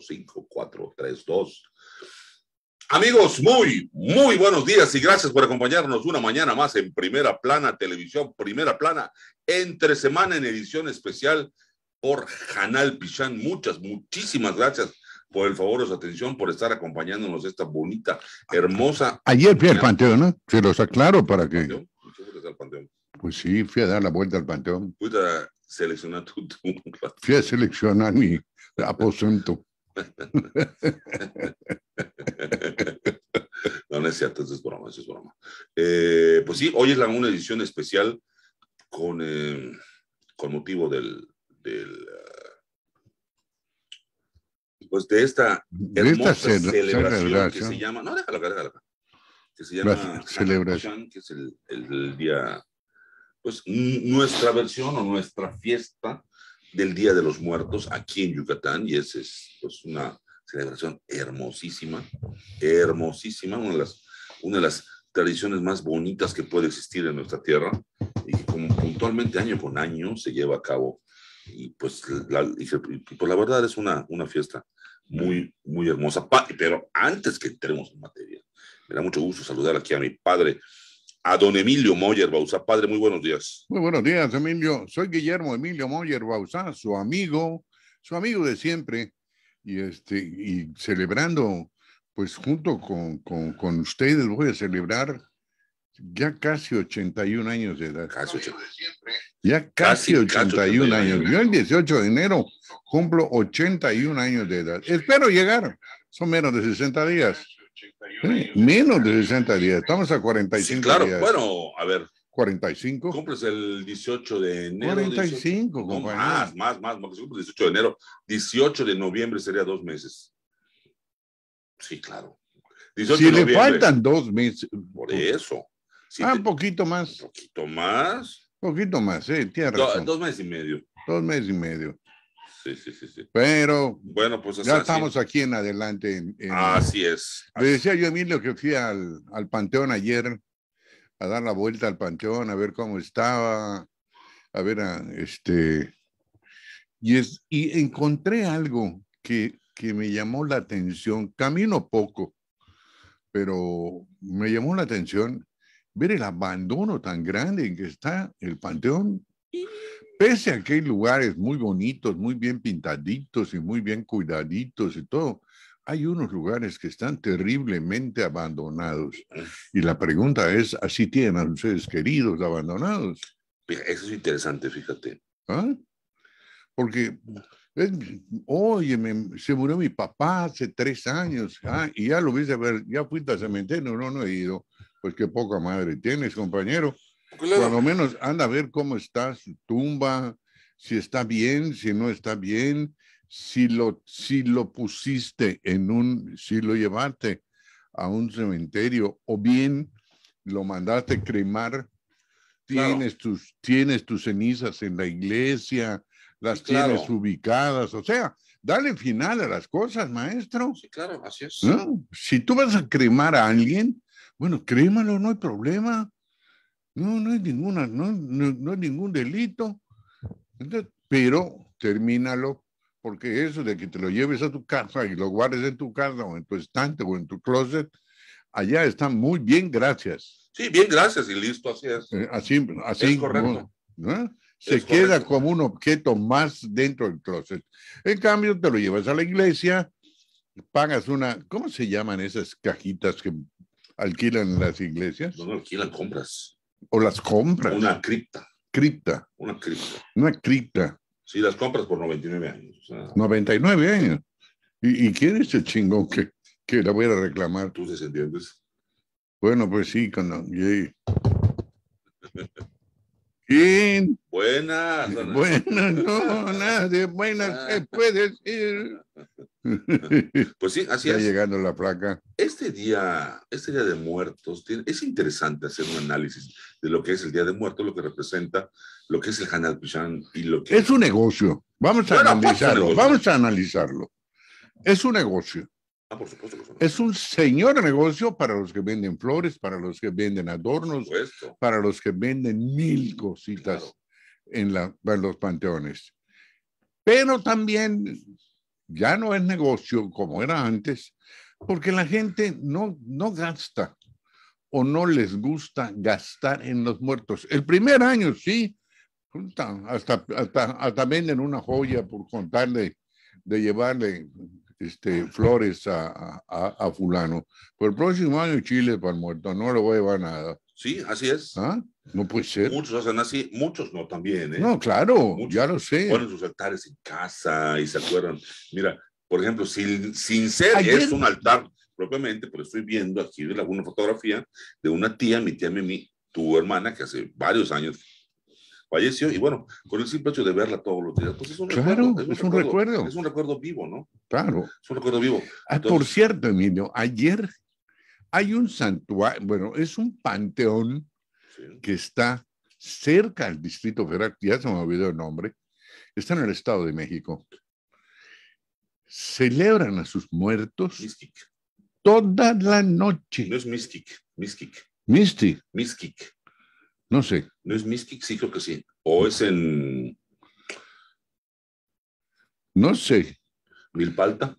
5432. Amigos, muy, muy buenos días y gracias por acompañarnos una mañana más en Primera Plana Televisión, Primera Plana, entre semana en edición especial por Janal Pichán. Muchas, muchísimas gracias por el favor de su atención, por estar acompañándonos esta bonita, hermosa. Ayer fui al panteón, ¿no? ¿eh? Se los aclaro para que. Pues sí, fui a dar la vuelta al panteón. Fui a seleccionar Fui a seleccionar mi aposento. no, no es cierto, eso es broma, eso es broma. Eh, pues sí, hoy es la, una edición especial con, eh, con motivo del, del ah, pues de esta hermosa celebración, que se llama, no, déjalo, déjalo, que se llama celebración, que es el, el, día, pues nuestra versión o nuestra fiesta del Día de los Muertos aquí en Yucatán y es pues, una celebración hermosísima, hermosísima, una de, las, una de las tradiciones más bonitas que puede existir en nuestra tierra y como puntualmente año con año se lleva a cabo y pues la, pues, la verdad es una, una fiesta muy, muy hermosa. Pero antes que entremos en materia, me da mucho gusto saludar aquí a mi padre, a don Emilio Moyer Bausá. Padre, muy buenos días. Muy buenos días, Emilio. Soy Guillermo Emilio Moyer Bausá, su amigo, su amigo de siempre, y, este, y celebrando, pues junto con, con, ustedes voy a celebrar ya casi 81 años de edad. Casi Ya casi, 81 años. años. Yo el 18 de enero cumplo 81 años de edad. Espero llegar. Son menos de 60 días. Mm, menos de 60 días, estamos a 45 sí, claro. Bueno, a ver. 45. Cumples el 18 de enero. 45, más, más, más, el 18 de enero. 18 de noviembre sería dos meses. Sí, claro. si le faltan dos meses. Por eso. ah, un poquito más. Un poquito más. Un poquito más, sí, tienes razón. dos meses y medio. Dos meses y medio. Sí, Pero bueno, pues ya estamos aquí en adelante. así es. Le decía yo a Emilio que fui al, al panteón ayer a dar la vuelta al panteón, a ver cómo estaba, a ver, este, y, es, y encontré algo que, que me llamó la atención, camino poco, pero me llamó la atención ver el abandono tan grande en que está el panteón pese a que hay lugares muy bonitos, muy bien pintaditos y muy bien cuidaditos y todo, hay unos lugares que están terriblemente abandonados. Y la pregunta es, ¿así tienen a ustedes queridos abandonados? Eso es interesante, fíjate. ¿Ah? Porque, oye, se murió mi papá hace tres años ah, y ya lo viste, a ver, ya fuiste a cementerio, no, no he ido. Pues qué poca madre tienes, compañero. Por lo menos anda a ver cómo está su tumba, si está bien, si no está bien, si lo, si lo pusiste en un, si lo llevaste a un cementerio o bien lo mandaste cremar, tienes, tus, tienes tus cenizas en la iglesia, las tienes ubicadas, o sea, dale final a las cosas, maestro. Sí, claro, así es. Si tú vas a cremar a alguien, bueno, crémalo, no hay problema. No, no es ninguna, no, no, ningún delito. pero termínalo, porque eso de que te lo lleves a tu casa y lo guardes en tu casa o en tu estante o en tu closet, allá está muy bien, gracias. Sí, bien, gracias y listo, así es. Eh, así, así. Es correcto. Se queda como un objeto más dentro del closet. En cambio, te lo llevas a la iglesia, pagas una, ¿cómo se llaman esas cajitas que alquilan las iglesias? No, no alquilan, compras. O las compras. Una cripta. Cripta. Una cripta. Una cripta. Sí, las compras por 99 años. 99 años. ¿Y, ¿Y, quién es el chingón que, que la voy a reclamar? ¿Tus descendientes? Bueno, pues sí, cuando ¿Quién? Buenas. Eh, Buenas, no, nadie. Buenas puede decir. Pues sí, así Está llegando la placa. Este día, este día de muertos, tiene, es interesante hacer un análisis de lo que es el día de muertos, lo que representa, lo que es el Hanal y lo que. Es un negocio. Vamos a analizarlo. vamos a analizarlo. Es un negocio. Ah, por supuesto, Es un señor negocio para los que venden flores, para los que venden adornos, para los que venden mil cositas en, la, en los panteones. Pero también ya no es negocio como era antes, porque la gente no, no gasta o no les gusta gastar en los muertos. El primer año, sí, hasta, hasta, hasta venden una joya por contarle, de llevarle este, flores a, a, fulano. Pero el próximo año Chile para el muerto, no lo voy a llevar nada. Sí, así es. ¿Ah? No puede ser. Muchos hacen así, muchos no también. ¿eh? No, claro, ya lo sé. Ponen sus altares en casa y se acuerdan. Mira, por ejemplo, sin, sin ser es un altar propiamente, pero estoy viendo aquí de alguna fotografía de una tía, mi tía Mimi, tu hermana, que hace varios años falleció, y bueno, con el simple hecho de verla todos los días. Pues es un claro, es, un, recuerdo, Es un recuerdo vivo, ¿no? Claro. Es un recuerdo vivo. Ah, por cierto, Emilio, ayer hay un santuario, bueno, es un panteón que está cerca del Distrito Federal, ya se me olvidó el nombre, está en el Estado de México. Celebran a sus muertos toda la noche. No es Mystic, Mystic. Mystic. No sé. ¿No es Mystic? Sí, creo que sí. O es en. No sé. Milpalta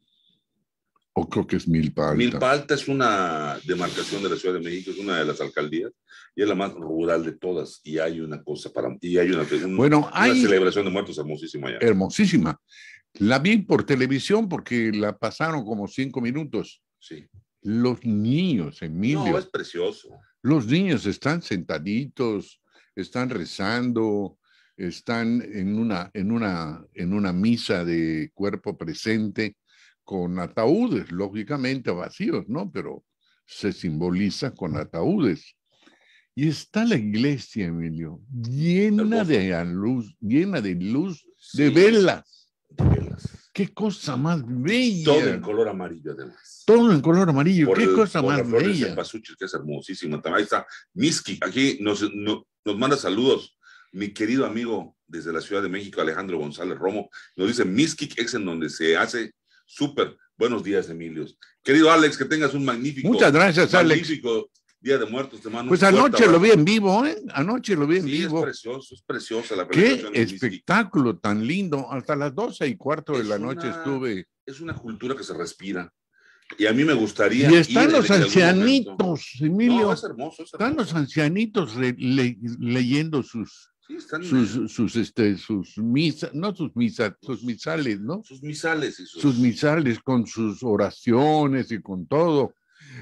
creo que es Milpa Alta. Milpa es una demarcación de la Ciudad de México, es una de las alcaldías y es la más rural de todas. Y hay una cosa para. Y hay una, bueno, hay, una celebración de muertos hermosísima allá. Hermosísima. La vi por televisión porque la pasaron como cinco minutos. Sí. Los niños, Emilio. No, es precioso. Los niños están sentaditos, están rezando, están en una, en una, en una misa de cuerpo presente con ataúdes, lógicamente vacíos, ¿no? Pero se simboliza con ataúdes. Y está la iglesia, Emilio, llena de luz, llena de luz, de velas. Qué cosa más bella. Todo en color amarillo, además. Todo en color amarillo. Qué cosa más bella. que es hermosísimo. Ahí está Miski. Aquí nos, nos manda saludos. Mi querido amigo desde la Ciudad de México, Alejandro González Romo, nos dice Miski es en donde se hace Súper. Buenos días, Emilio. Querido Alex, que tengas un magnífico. Muchas gracias, Alex. Día de Muertos, te Pues anoche lo vi en vivo, ¿eh? Anoche lo vi en vivo. Es precioso, es preciosa la Qué espectáculo tan lindo. Hasta las doce y cuarto de la noche estuve. Es una cultura que se respira. Y a mí me gustaría. Y están los ancianitos, Emilio. Están los ancianitos leyendo sus sus, sus, este, sus misas, no sus misas, sus misales, ¿no? Sus misales. sus... misales con sus oraciones y con todo.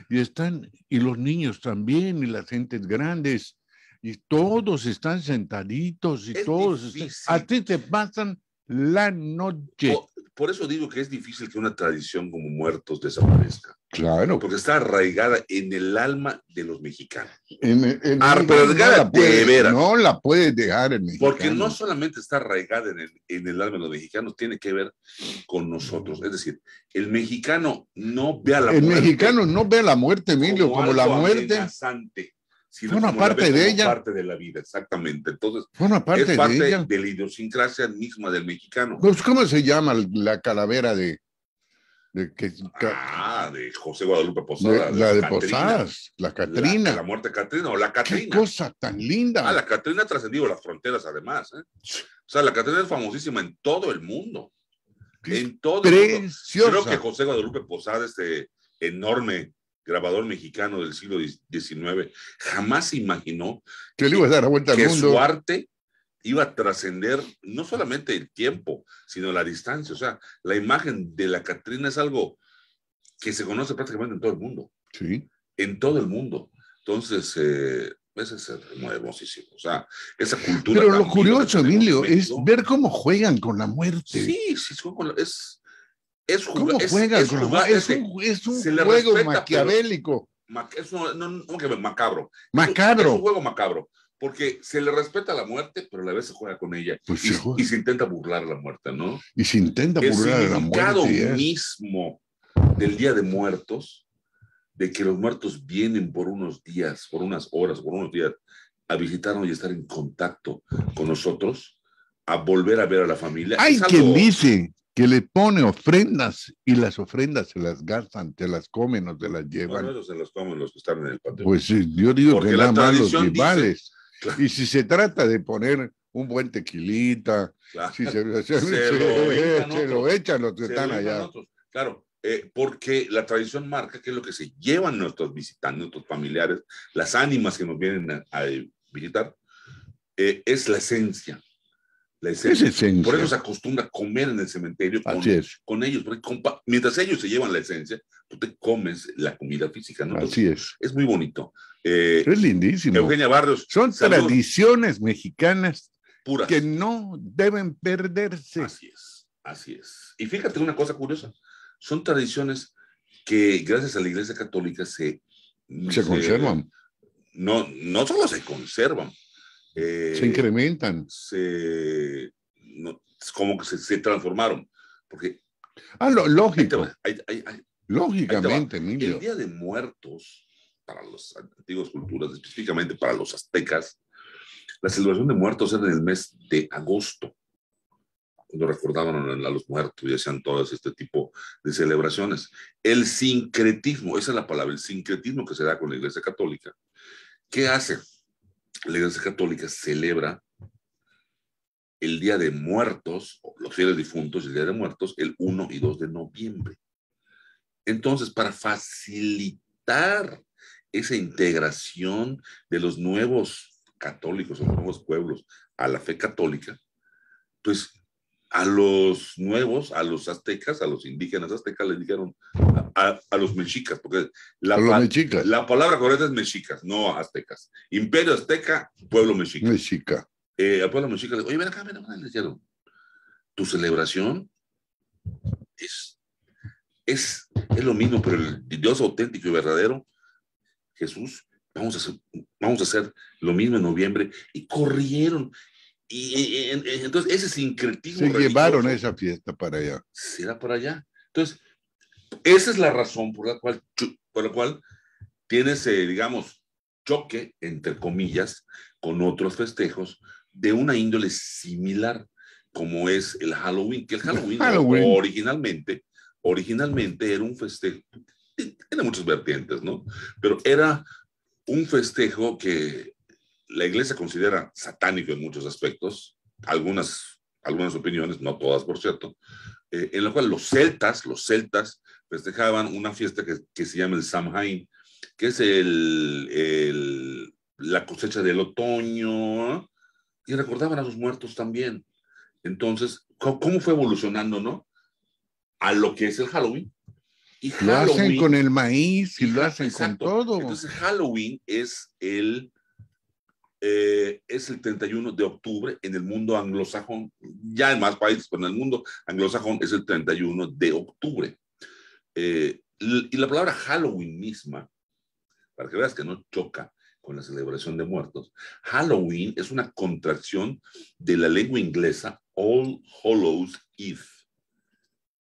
Y están, y los niños también, y las gentes grandes, y todos están sentaditos y todos... a ti te pasan la noche. Por, eso digo que es difícil que una tradición como muertos desaparezca. Claro. Porque está arraigada en el alma de los mexicanos. En, ah, arraigada no la puede, de No la puedes dejar en México. Porque no solamente está arraigada en el, alma de los mexicanos, tiene que ver con nosotros. Es decir, el mexicano no ve a la muerte. El mexicano no ve a la muerte, Emilio, como, la muerte sino parte de ella. parte de la vida, exactamente. Entonces, parte es parte de, la idiosincrasia misma del mexicano. Pues, ¿cómo se llama la calavera de, que, ah, de José Guadalupe Posada. la de Posadas, la Catrina. La, muerte de Catrina o la Catrina. cosa tan linda. Ah, la Catrina ha trascendido las fronteras además. ¿eh? O sea, la Catrina es famosísima en todo el mundo. En todo Creo que José Guadalupe Posada, este enorme grabador mexicano del siglo XIX, jamás imaginó que, le iba a dar su arte iba a trascender no solamente el tiempo, sino la distancia. O sea, la imagen de la Catrina es algo que se conoce prácticamente en todo el mundo. Sí. En todo el mundo. Entonces, eh, ese es hermosísimo. O sea, esa cultura. Pero lo curioso, Emilio, es ver cómo juegan con la muerte. Sí, sí, es, es ¿Cómo juega, es, un, juego maquiavélico. es un, macabro. Macabro. Es un, juego macabro. Porque se le respeta la muerte, pero a la vez se juega con ella. Pues y, se intenta burlar la muerte, ¿no? Y se intenta burlar la muerte. El ¿eh? mismo del Día de Muertos, de que los muertos vienen por unos días, por unas horas, por unos días, a visitarnos y estar en contacto con nosotros, a volver a ver a la familia. Hay quien dice que le pone ofrendas y las ofrendas se las gastan, se las comen o se las llevan. No, no se las comen los que están en el patio. Pues yo digo Porque que nada más los rivales. Y si se trata de poner un buen tequilita, se, lo echan los que están allá. Claro, eh, porque la tradición marca que lo que se llevan nuestros visitantes, nuestros familiares, las ánimas que nos vienen a, visitar, eh, es la esencia, esencia. Por eso se acostumbra a comer en el cementerio con, con ellos. mientras ellos se llevan la esencia, tú te comes la comida física. Así es. Es muy bonito. Eh, es lindísimo. Eugenia Barrios. Son tradiciones mexicanas que no deben perderse. Así es. Así es. Y fíjate una cosa curiosa. Son tradiciones que gracias a la Iglesia Católica se... Se, se conservan. No, no solo se conservan, eh, se incrementan. Se, es como que se, transformaron. Porque, ah, lógico. Lógicamente, El Día de Muertos, para las antiguas culturas, específicamente para los aztecas, la celebración de muertos era en el mes de agosto, cuando recordaban a los muertos y hacían todas este tipo de celebraciones. El sincretismo, esa es la palabra, el sincretismo que se da con la Iglesia Católica, ¿qué hace? la Iglesia Católica celebra el Día de Muertos, los fieles difuntos, el Día de Muertos, el 1 y 2 de noviembre. Entonces, para facilitar esa integración de los nuevos católicos, los nuevos pueblos a la fe católica, pues a los nuevos, a los aztecas, a los indígenas aztecas, les dijeron a, los mexicas, porque la, la, palabra correcta es mexicas, no aztecas. Imperio azteca, pueblo mexica. Mexica. Eh, pueblo mexica, oye, ven acá, ven acá, les dijeron, tu celebración es, es, es lo mismo, pero el Dios auténtico y verdadero, Jesús, vamos a hacer, vamos a hacer lo mismo en noviembre. Y corrieron y, eh, entonces ese sincretismo. Se llevaron esa fiesta para allá. Era para allá. Entonces, esa es la razón por la cual, por la cual tienes, eh, digamos, choque, entre comillas, con otros festejos de una índole similar, como es el Halloween, que el Halloween, Halloween. originalmente, originalmente era un festejo, tiene muchas vertientes, ¿no? Pero era un festejo que la iglesia considera satánico en muchos aspectos, algunas, algunas opiniones, no todas por cierto, eh, en la cual los celtas, los celtas festejaban una fiesta que, que se llama el Samhain, que es el, la cosecha del otoño, y recordaban a los muertos también. Entonces, ¿cómo fue evolucionando, no? A lo que es el Halloween, y lo hacen con el maíz y lo hacen con todo. Entonces Halloween es el eh, es el 31 de octubre en el mundo anglosajón, ya en más países, pero en el mundo anglosajón es el 31 de octubre. Eh, y la palabra Halloween misma, para que veas que no choca con la celebración de muertos, Halloween es una contracción de la lengua inglesa All Hollows Eve.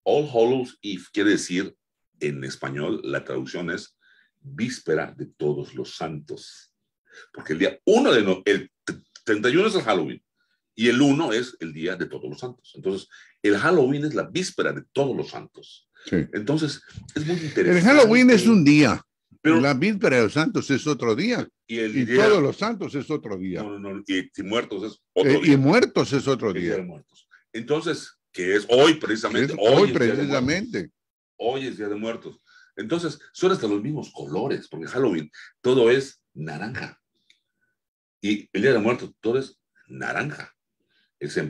All Hollows Eve quiere decir, en español, la traducción es víspera de todos los santos porque el día 1 de no, el 31 es el Halloween y el 1 es el día de todos los santos. Entonces, el Halloween es la víspera de todos los santos. Entonces, es muy interesante. El Halloween es un día. Pero, la víspera de los santos es otro día. Y, el y todos los santos es otro día. y, muertos es otro eh, día. Y muertos es otro día. muertos. Entonces, que es hoy precisamente. hoy, hoy precisamente. Hoy es Día de Muertos. Entonces, son hasta los mismos colores, porque Halloween todo es naranja. Y el Día de Muertos todo es naranja, es en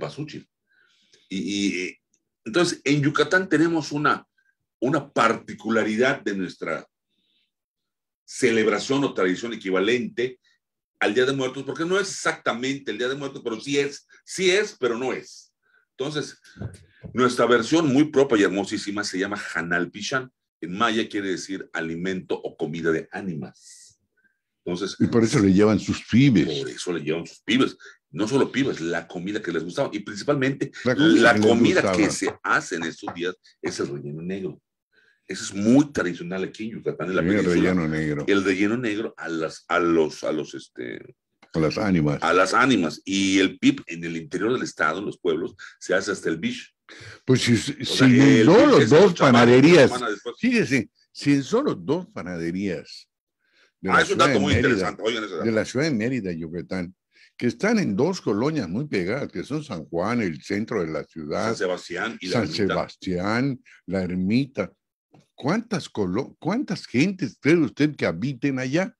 Y, y, entonces, en Yucatán tenemos una, una particularidad de nuestra celebración o tradición equivalente al Día de Muertos, porque no es exactamente el Día de Muertos, pero sí es, sí es, pero no es. Entonces, nuestra versión muy propia y hermosísima se llama Hanal En maya quiere decir alimento o comida de ánimas. Entonces, y por eso le llevan sus pibes. Por eso le llevan sus pibes. No solo pibes, la comida que les gustaba. Y principalmente la, comida, que, se hace en estos días es el relleno negro. Eso es muy tradicional aquí en Yucatán. el relleno negro. El relleno negro a, las, a los, a los, este, a las ánimas. A las ánimas. Y el PIB en el interior del estado, en los pueblos, se hace hasta el bish. Pues si, si dos panaderías. Fíjese, si son dos panaderías de la, ah, ciudad, de Mérida, de la ciudad de Mérida, Yucatán, que están en dos colonias muy pegadas, que son San Juan, el centro de la ciudad, San Sebastián y la San ermita. ¿Cuántas, colo ¿Cuántas gentes cree usted que habiten allá?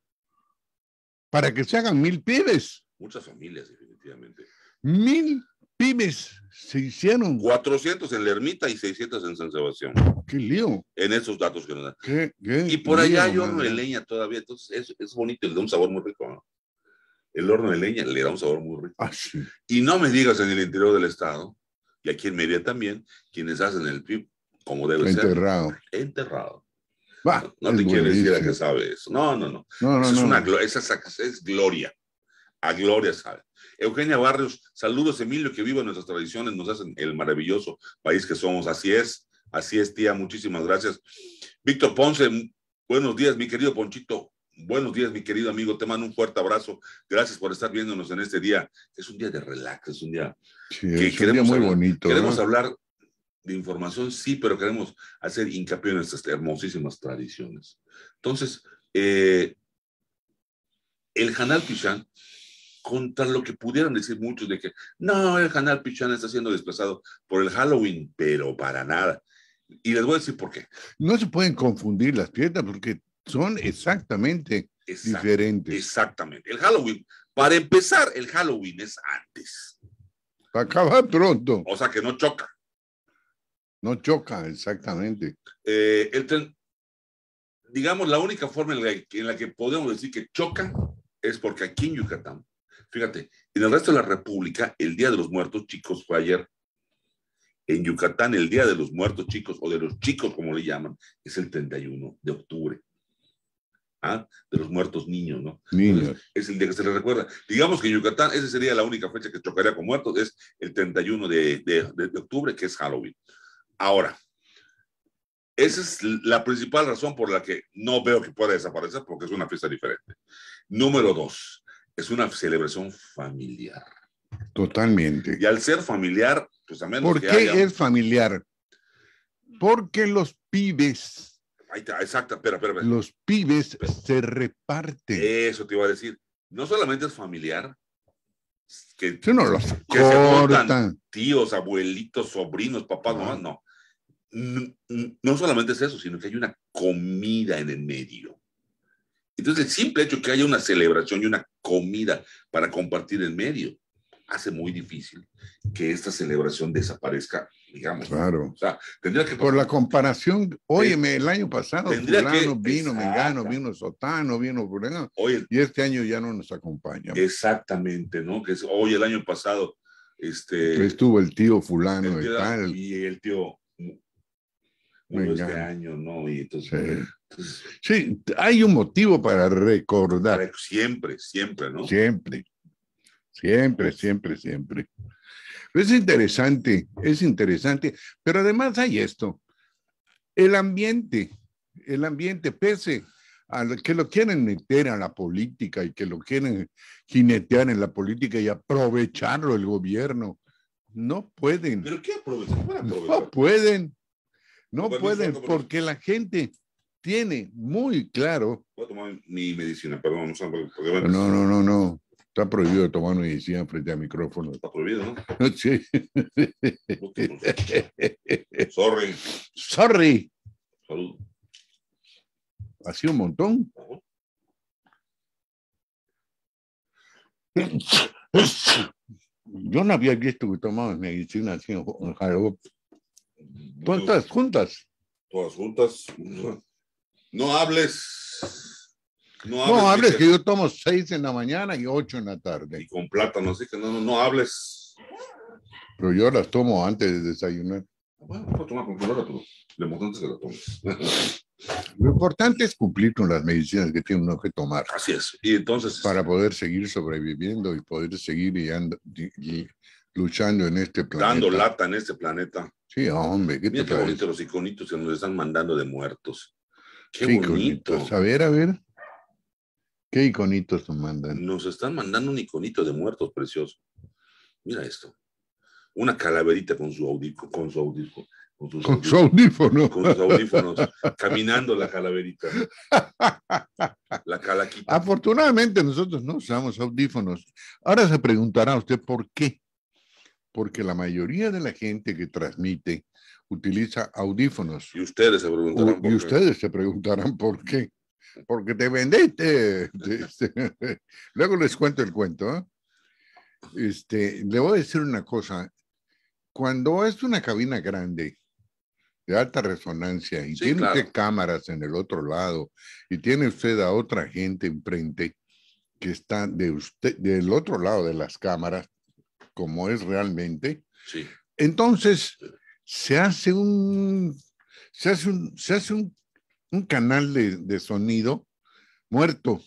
Para que se hagan mil pibes. Muchas familias, definitivamente. Mil pymes se hicieron. 400 en la ermita y 600 en San Sebastián. ¡Qué lío! En esos datos que nos dan. y por allá hay horno de leña todavía, entonces es, bonito le da un sabor muy rico. El horno de leña le da un sabor muy rico. Ah, Y no me digas en el interior del estado, y aquí en media también, quienes hacen el PIB como debe ser. Enterrado. Enterrado. no, no te quiero decir a que sabe eso. No, no, no. no, no esa, es gloria a Gloria sabe Eugenia Barrios, saludos Emilio, que viva nuestras tradiciones, nos hacen el maravilloso país que somos. Así es, así es, tía, muchísimas gracias. Víctor Ponce, buenos días, mi querido Ponchito. Buenos días, mi querido amigo. Te mando un fuerte abrazo. Gracias por estar viéndonos en este día. Es un día de relax, es un día que queremos muy bonito. Queremos hablar de información, sí, pero queremos hacer hincapié en nuestras hermosísimas tradiciones. Entonces, eh, el Hanal Pichán contra lo que pudieran decir muchos de que no, el canal Pichana está siendo desplazado por el Halloween, pero para nada. Y les voy a decir por qué. No se pueden confundir las fiestas porque son exactamente diferentes. Exactamente. El Halloween, para empezar, el Halloween es antes. Para acabar pronto. O sea que no choca. No choca, exactamente. Eh, el digamos, la única forma en en la que podemos decir que choca es porque aquí en Yucatán Fíjate, en el resto de la República, el Día de los Muertos, chicos, fue ayer. En Yucatán, el Día de los Muertos, chicos, o de los chicos, como le llaman, es el 31 de octubre. ¿Ah? De los muertos niños, ¿no? Niños. es el día que se les recuerda. Digamos que en Yucatán, esa sería la única fecha que chocaría con muertos, es el 31 de, de, de octubre, que es Halloween. Ahora, esa es la principal razón por la que no veo que pueda desaparecer, porque es una fiesta diferente. Número dos, es una celebración familiar. Totalmente. Y al ser familiar, pues a menos ¿Por qué es familiar? Porque los pibes. Exacto, espera, espera, Los pibes se reparten. Eso te iba a decir. No solamente es familiar, que, no los se tíos, abuelitos, sobrinos, papás, mamás, no. no. No solamente es eso, sino que hay una comida en el medio. Entonces, el simple hecho que haya una celebración y una comida para compartir en medio hace muy difícil que esta celebración desaparezca, digamos. Claro. O sea, tendría que... Por la comparación, óyeme, el año pasado fulano vino, mengano, vino sotano, vino fulano, y este año ya no nos acompaña. Exactamente, ¿no? Que hoy el año pasado, este... Estuvo el tío fulano y tal. Y el tío este año, ¿no? Y entonces, sí. hay un motivo para recordar. Siempre, siempre, ¿no? Siempre, siempre, siempre, siempre. Es interesante, es interesante, pero además hay esto, el ambiente, el ambiente, pese a que lo quieren meter a la política y que lo quieren jinetear en la política y aprovecharlo el gobierno, no pueden. ¿Pero qué aprovechar? No pueden. No pueden porque la gente tiene muy claro. Voy a tomar mi medicina, perdón. No, no, no, no. Está prohibido tomar medicina frente al micrófono. Está prohibido, ¿no? Sí. Sorry. Sorry. Salud. Ha sido un montón. Yo no había visto que tomaba medicina así en Jalop. ¿Cuántas juntas? Todas juntas. No hables. No hables, que, yo tomo seis en la mañana y ocho en la tarde. Y con plátano, así que no, no, no hables. Pero yo las tomo antes de desayunar. Ah, bueno, puedo tomar con lo importante es Lo importante es cumplir con las medicinas que tiene uno que tomar. Así es. Y entonces. Este, Para poder seguir sobreviviendo y poder seguir y luchando en este planeta. Dando lata en este planeta. Mira hombre, ¿qué te Mira los iconitos que nos están mandando de muertos. Qué, A ver, a ver. ¿Qué iconitos nos mandan? Nos están mandando un iconito de muertos precioso. Mira esto. Una calaverita con su audífono, con su audífono, con sus audífonos, con audífonos caminando la calaverita. La calaquita. Afortunadamente nosotros no usamos audífonos. Ahora se preguntará usted por qué porque la mayoría de la gente que transmite utiliza audífonos. Y ustedes se preguntarán por qué. Y ustedes se preguntarán por qué. Porque te vendiste. Luego les cuento el cuento. ¿eh? Este, le voy a decir una cosa. Cuando es una cabina grande, de alta resonancia, y tiene cámaras en el otro lado, y tiene usted a otra gente enfrente que está de usted, del otro lado de las cámaras, como es realmente, entonces se hace un, se hace un, se hace un, canal de, sonido muerto,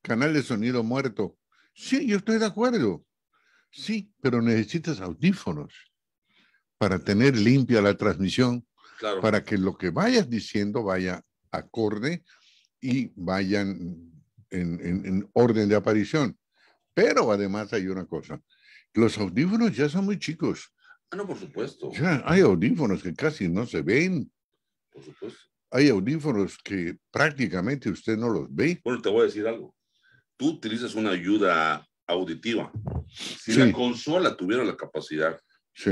canal de sonido muerto. Sí, yo estoy de acuerdo, sí, pero necesitas audífonos para tener limpia la transmisión, para que lo que vayas diciendo vaya acorde y vayan en orden de aparición. Pero además hay una cosa, los audífonos ya son muy chicos. Ah, no, por supuesto. Ya hay audífonos que casi no se ven. Por supuesto. Hay audífonos que prácticamente usted no los ve. Bueno, te voy a decir algo. Tú utilizas una ayuda auditiva. Si la consola tuviera la capacidad sí.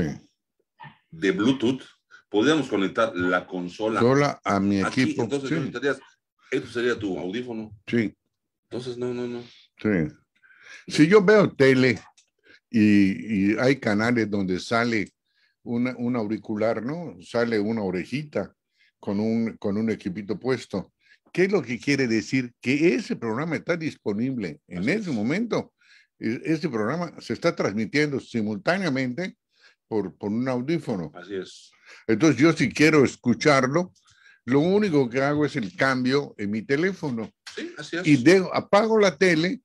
de Bluetooth, podríamos conectar la consola a mi equipo. Entonces, sí. esto sería tu audífono. Sí. Entonces, no, no, no. Sí. Si yo veo tele, y, hay canales donde sale un auricular, ¿no? Sale una orejita con un, con un equipito puesto. ¿Qué es lo que quiere decir? Que ese programa está disponible en ese momento. E, ese programa se está transmitiendo simultáneamente por, por un audífono. Así es. Entonces yo si quiero escucharlo, lo único que hago es el cambio en mi teléfono. Sí, así es. Y dejo, apago la tele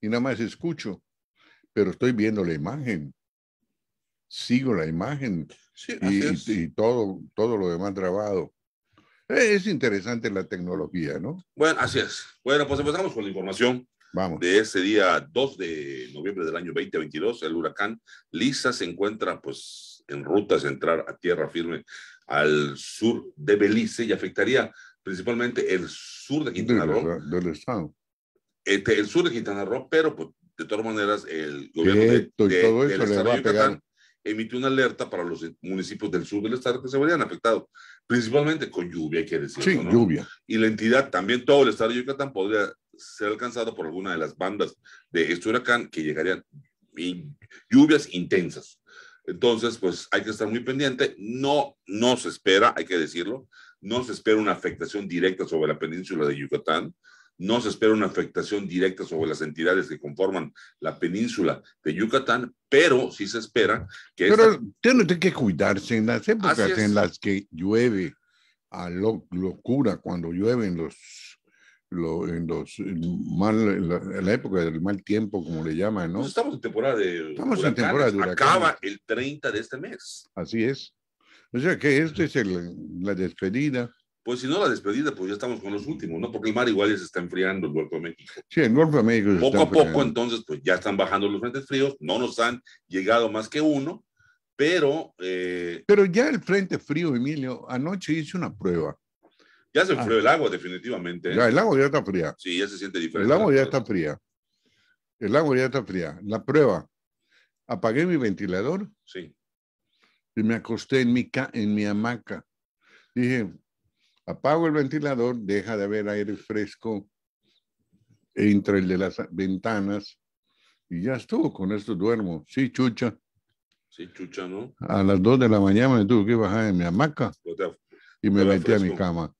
y nada más escucho pero estoy viendo la imagen, sigo la imagen y, todo, todo lo demás grabado. Eh, es interesante la tecnología, ¿no? Bueno, así es. Bueno, pues empezamos con la información. Vamos. De ese día 2 de noviembre del año 2022, el huracán Lisa se encuentra pues en ruta entrar a tierra firme al sur de Belice y afectaría principalmente el sur de Quintana Roo. Del estado. Este, el sur de Quintana Roo, pero pues, de todas maneras, el gobierno de, del estado de Yucatán emitió una alerta para los municipios del sur del estado que se verían afectados, principalmente con lluvia, hay que decirlo. Sí, lluvia. Y la entidad, también todo el estado de Yucatán podría ser alcanzado por alguna de las bandas de este huracán que llegarían lluvias intensas. Entonces, pues hay que estar muy pendiente. No, no se espera, hay que decirlo, no se espera una afectación directa sobre la península de Yucatán no se espera una afectación directa sobre las entidades que conforman la península de Yucatán, pero sí se espera que... Pero tiene que cuidarse en las épocas en las que llueve a locura, cuando llueve en los... en los mal, la, época del mal tiempo, como le llaman, ¿no? Pues estamos en temporada de. Estamos en temporada de Acaba el 30 de este mes. Así es. O sea que esto es la despedida pues si no la despedida, pues ya estamos con los últimos, ¿no? Porque el mar igual ya se está enfriando el Golfo de México. Sí, el Golfo de México. Se poco a poco, entonces, pues ya están bajando los frentes fríos, no nos han llegado más que uno, pero... Eh, pero ya el frente frío, Emilio, anoche hice una prueba. Ya se enfrió ah. el agua, definitivamente. ¿eh? Ya, el agua ya está fría. Sí, ya se siente diferente. El agua ya está fría. El agua ya está fría. La prueba. Apagué mi ventilador. Sí. Y me acosté en mi, en mi hamaca. Dije, Apago el ventilador, deja de haber aire fresco, entre el de las ventanas y ya estuvo, con esto duermo. Sí, chucha. Sí, chucha, ¿no? A las 2 de la mañana me tuve que bajar de mi hamaca y me metí a mi cama.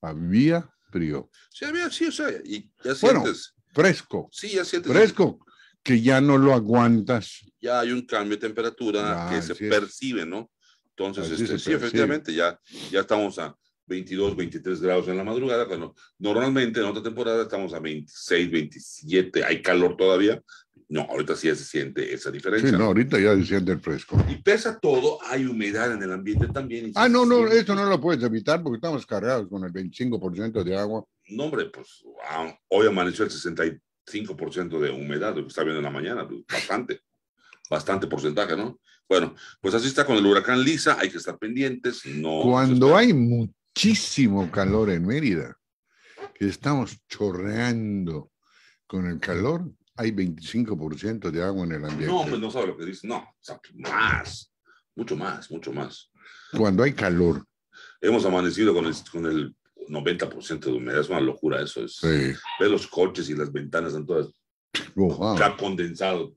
Había frío. Sí, había, sí, o sea, y ya sientes. fresco. Sí, ya sientes. Fresco, que ya no lo aguantas. Ya hay un cambio de temperatura que se percibe, ¿no? Entonces, este, sí, efectivamente, ya, ya estamos a, 22, 23 grados en la madrugada, cuando normalmente en otra temporada estamos a 26, 27, hay calor todavía. No, ahorita sí se siente esa diferencia. Sí, no, ahorita ya se siente el fresco. Y pesa todo, hay humedad en el ambiente también. Ah, no, no, esto no lo puedes evitar porque estamos cargados con el 25% de agua. No, hombre, pues wow, ah, hoy amaneció el 65% de humedad, lo que está viendo en la mañana, pues, bastante, bastante porcentaje, ¿no? Bueno, pues así está con el huracán Lisa, hay que estar pendientes. No Cuando hay mucho muchísimo calor en Mérida, que estamos chorreando con el calor, hay 25% de agua en el ambiente. No, pues no sabe lo que dice, no, más, mucho más, mucho más. Cuando hay calor. Hemos amanecido con el, con el 90% de humedad, es una locura eso. Es, Ves los coches y las ventanas están todas oh, condensado.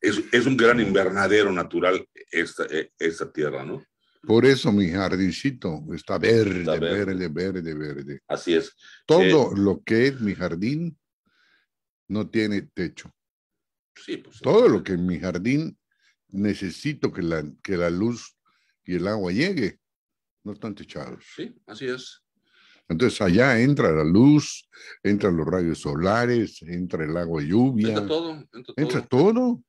Es, un gran invernadero natural esta eh, tierra, ¿no? Por eso mi jardincito está verde, verde, verde, verde, Así es. Todo eh, lo que es mi jardín no tiene techo. Sí, pues, Todo lo que en mi jardín necesito que la, que la luz y el agua llegue, no están techados. Sí, así es. Entonces allá entra la luz, entran los rayos solares, entra el agua lluvia. Entra todo. Entra todo. Entra todo.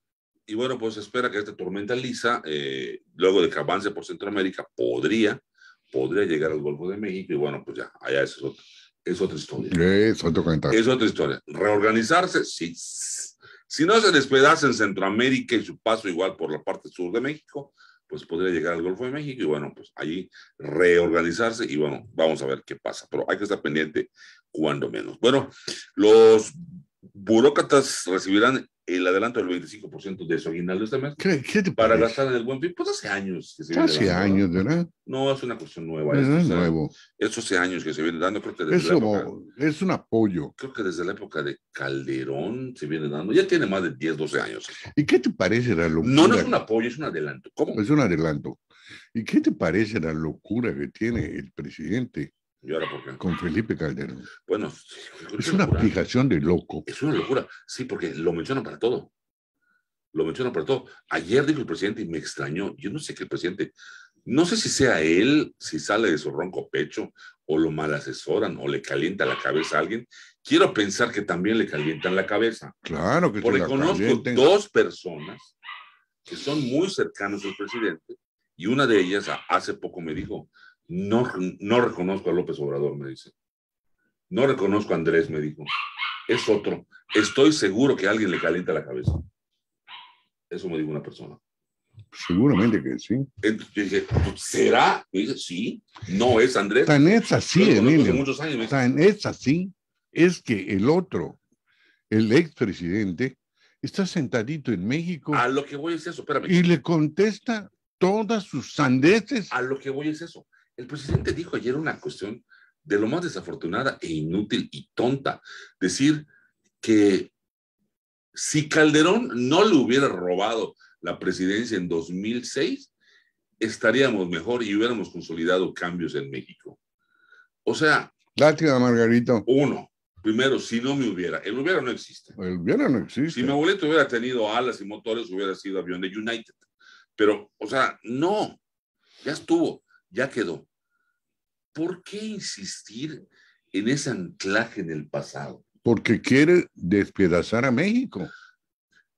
Y bueno, pues espera que esta tormenta lisa, eh, luego de que avance por Centroamérica, podría, podría llegar al Golfo de México. Y bueno, pues ya, allá es, es otra historia. Es, otra historia. Reorganizarse, sí. Si no se despedaza en Centroamérica y su paso igual por la parte sur de México, pues podría llegar al Golfo de México y bueno, pues allí reorganizarse y bueno, vamos a ver qué pasa, pero hay que estar pendiente cuando menos. Bueno, los burócratas recibirán el adelanto del 25% de su aguinaldo este mes ¿Qué, para gastar en el buen fin. Pues hace años Hace años, ¿verdad? No, es una cuestión nueva. es nuevo. Eso hace años que se viene dando, creo que Es un apoyo. Creo que desde la época de Calderón se viene dando. Ya tiene más de 10, 12 años. ¿Y qué te parece la locura? No, no es un apoyo, es un adelanto. ¿Cómo? Es un adelanto. ¿Y qué te parece la locura que tiene el presidente? ahora Con Felipe Calderón. Bueno, es, una fijación de loco. Es una locura, sí, porque lo mencionan para todo. Lo mencionan para todo. Ayer dijo el presidente y me extrañó. Yo no sé qué el presidente, no sé si sea él, si sale de su ronco pecho, o lo mal asesoran, o le calienta la cabeza a alguien. Quiero pensar que también le calientan la cabeza. Claro que Porque conozco dos personas que son muy cercanas al presidente, y una de ellas hace poco me dijo, no, reconozco a López Obrador, me dice. No reconozco a Andrés, me dijo. Es otro. Estoy seguro que alguien le calienta la cabeza. Eso me dijo una persona. Seguramente que sí. Entonces dije, pues, ¿será? Me dice, sí, no es Andrés. Tan es así, Emilio. Muchos años, dice, Tan es así, es que el otro, el expresidente, está sentadito en México. A lo que voy es eso, espérame. Y le contesta todas sus sandeces. A lo que voy es eso. El presidente dijo ayer una cuestión de lo más desafortunada e inútil y tonta. Decir que si Calderón no le hubiera robado la presidencia en 2006, estaríamos mejor y hubiéramos consolidado cambios en México. O sea... Lástima, Margarito. Uno. Primero, si no me hubiera. El hubiera no existe. El hubiera no existe. Si mi abuelito hubiera tenido alas y motores, hubiera sido avión de United. Pero, o sea, no. Ya estuvo ya quedó. ¿Por qué insistir en ese anclaje en el pasado? Porque quiere despedazar a México.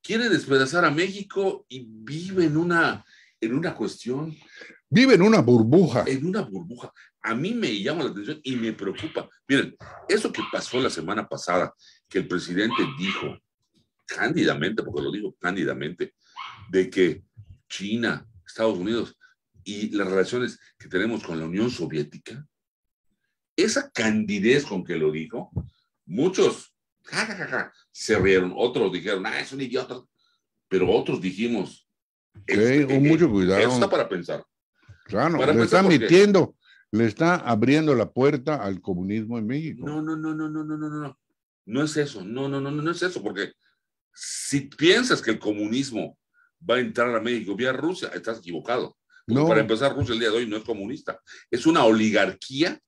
Quiere despedazar a México y vive en una, en una cuestión. Vive en una burbuja. En una burbuja. A mí me llama la atención y me preocupa. Miren, eso que pasó la semana pasada, que el presidente dijo cándidamente, porque lo digo cándidamente, de que China, Estados Unidos y las relaciones que tenemos con la Unión Soviética, esa candidez con que lo dijo, muchos ja, se rieron, otros dijeron, ah, es un idiota, pero otros dijimos, este, eh, mucho cuidado. Eso está para pensar. Claro, le está mintiendo, le está abriendo la puerta al comunismo en México. No, no, no, no, no, no, no, no. No es eso, no, no, no, no, no es eso, porque si piensas que el comunismo va a entrar a México vía Rusia, estás equivocado. Para empezar, Rusia el día de hoy no es comunista. Es una oligarquía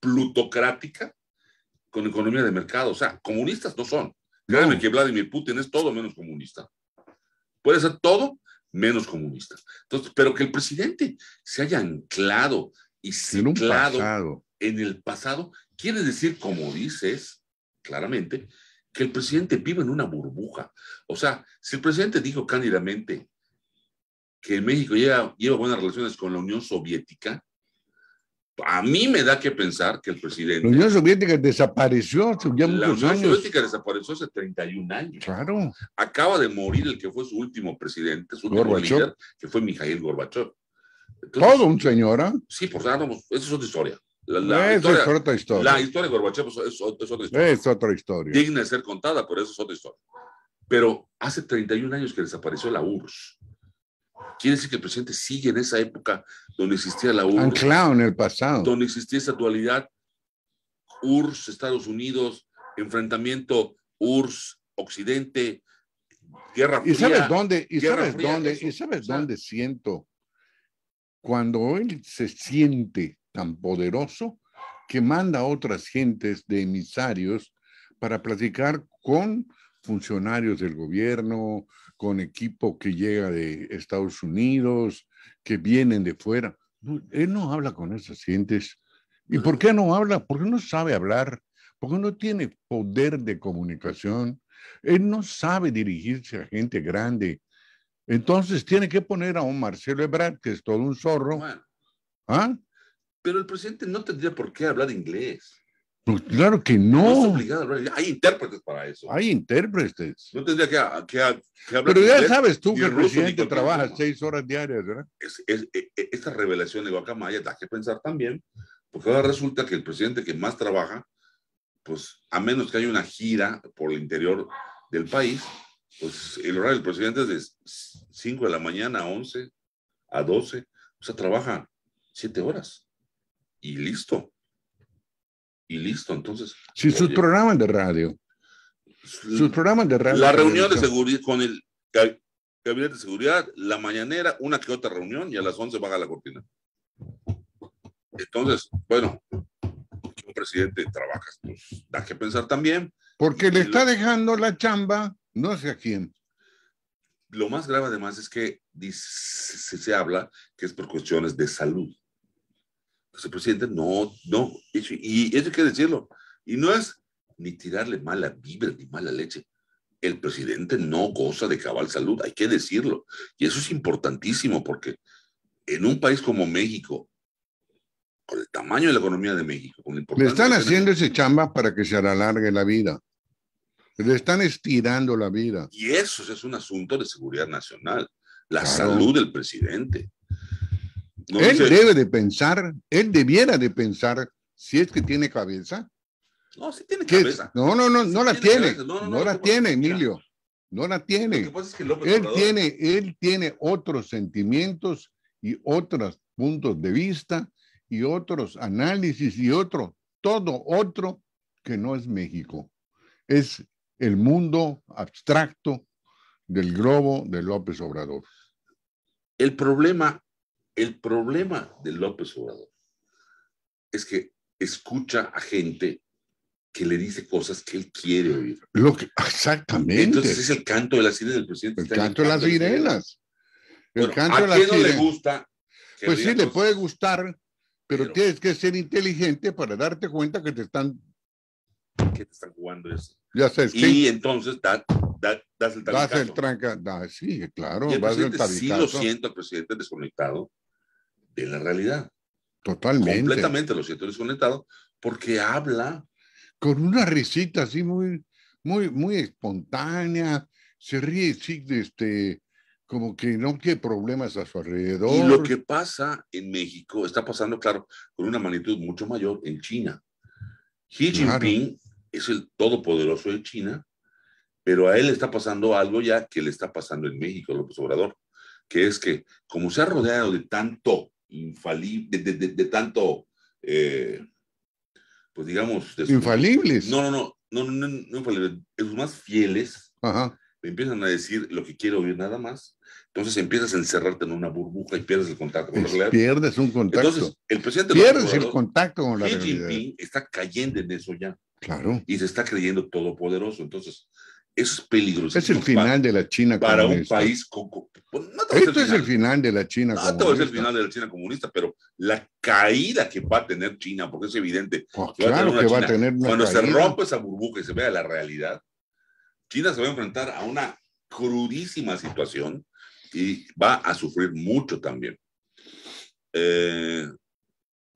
plutocrática con economía de mercado. O sea, comunistas no son. Créanme que Vladimir Putin es todo menos comunista. Puede ser todo menos comunista. pero que el presidente se haya anclado y ciclado anclado en el pasado, quiere decir, como dices claramente, que el presidente vive en una burbuja. O sea, si el presidente dijo cándidamente, que México lleva, lleva buenas relaciones con la Unión Soviética, a mí me da que pensar que el presidente. La Unión Soviética desapareció hace ya muchos años. La Unión Soviética desapareció hace 31 años. Claro. Acaba de morir el que fue su último presidente, su último líder, que fue Mijail Gorbachev. Todo un señora. ¿eh? Sí, por tanto, eso es otra historia. La, es otra historia. La historia de Gorbachev es, otra historia. Es otra historia. Digna de ser contada, pero eso es otra historia. Pero hace 31 años que desapareció la URSS. Quiere decir que el presente sigue en esa época donde existía la URSS. Anclado en el pasado. Donde existía esa dualidad URSS, Estados Unidos, enfrentamiento URSS, Occidente, Guerra Fría. ¿Y sabes dónde? ¿Y sabes dónde? ¿Y sabes ¿sabes? dónde siento? Cuando él se siente tan poderoso que manda a otras gentes de emisarios para platicar con funcionarios del gobierno, con equipo que llega de Estados Unidos, que vienen de fuera. él no habla con esas gentes. ¿Y por qué no habla? Porque no sabe hablar, porque no tiene poder de comunicación. Él no sabe dirigirse a gente grande. Entonces tiene que poner a un Marcelo Ebrard, que es todo un zorro. ¿Ah? Pero el presidente no tendría por qué hablar inglés. Pues claro que no. hay intérpretes para eso. Hay intérpretes. No tendría que, ah, ah, hablar. Pero ya sabes tú que el presidente trabaja seis horas diarias, ¿verdad? E, e, esta revelación de Guacamaya da que pensar también, porque ahora resulta que el presidente que más trabaja, pues a menos que haya una gira por el interior del país, pues el horario del presidente es de 5 de la mañana a 11, a 12, o sea, trabaja siete horas y listo y listo. Entonces. Si sus programas de radio. Sus programas de radio. La reunión de seguridad con el gabinete de seguridad, la mañanera, una que otra reunión y a las 11 baja la cortina. Entonces, bueno, un presidente trabaja, pues da que pensar también. Porque le está dejando la chamba, no sé a quién. Lo más grave además es que se habla que es por cuestiones de salud. Pues, el presidente no, no, y, eso hay que decirlo. Y no es ni tirarle mala vibra ni mala leche. El presidente no goza de cabal salud, hay que decirlo. Y eso es importantísimo porque en un país como México, con el tamaño de la economía de México, con Le están haciendo ese chamba para que se alargue la vida. Le están estirando la vida. Y eso es un asunto de seguridad nacional, la salud del presidente él debe de pensar, él debiera de pensar, si es que tiene cabeza. No, sí tiene cabeza. No, no, no, no la tiene. No, la tiene, Emilio. No la tiene. él tiene, él tiene otros sentimientos y otros puntos de vista y otros análisis y otro, todo otro que no es México. Es el mundo abstracto del globo de López Obrador. El problema el problema de López Obrador es que escucha a gente que le dice cosas que él quiere oír. exactamente. Entonces es el canto de las sirenas del presidente. El canto, de las sirenas. El canto ¿a de las sirenas. no le gusta? Pues sí, le puede gustar, pero, tienes que ser inteligente para darte cuenta que te están... Que te están jugando eso. Ya sabes. Y entonces das el tranco Das el tranca, sí, claro. Y el presidente sí lo siento, el presidente desconectado de la realidad. Totalmente. Completamente los siento desconectado porque habla. Con una risita así muy, muy, muy espontánea, se ríe, sí, este, como que no tiene problemas a su alrededor. Y lo que pasa en México está pasando, claro, con una magnitud mucho mayor en China. Xi Jinping es el todopoderoso de China, pero a él está pasando algo ya que le está pasando en México, López Obrador, que es que como se ha rodeado de tanto infalible, de, tanto, eh, pues digamos... De infalibles. no, no, no, no, no, no infalibles, los más fieles Ajá. empiezan a decir lo que quiero oír nada más. Entonces empiezas a encerrarte en una burbuja y pierdes el contacto con la realidad. Pierdes un contacto. Entonces, el presidente... Pierdes el contacto con la Xi Jinping está cayendo en eso ya. Claro. Y se está creyendo todopoderoso. Entonces, es peligroso. Es el final de la China para comunista. Para un país. Con, pues, Esto es el final de la China no comunista. es el final de la China comunista, pero la caída que va a tener China, porque es evidente. Ah, a tener Cuando se rompa esa burbuja y se vea la realidad, China se va a enfrentar a una crudísima situación y va a sufrir mucho también. Eh,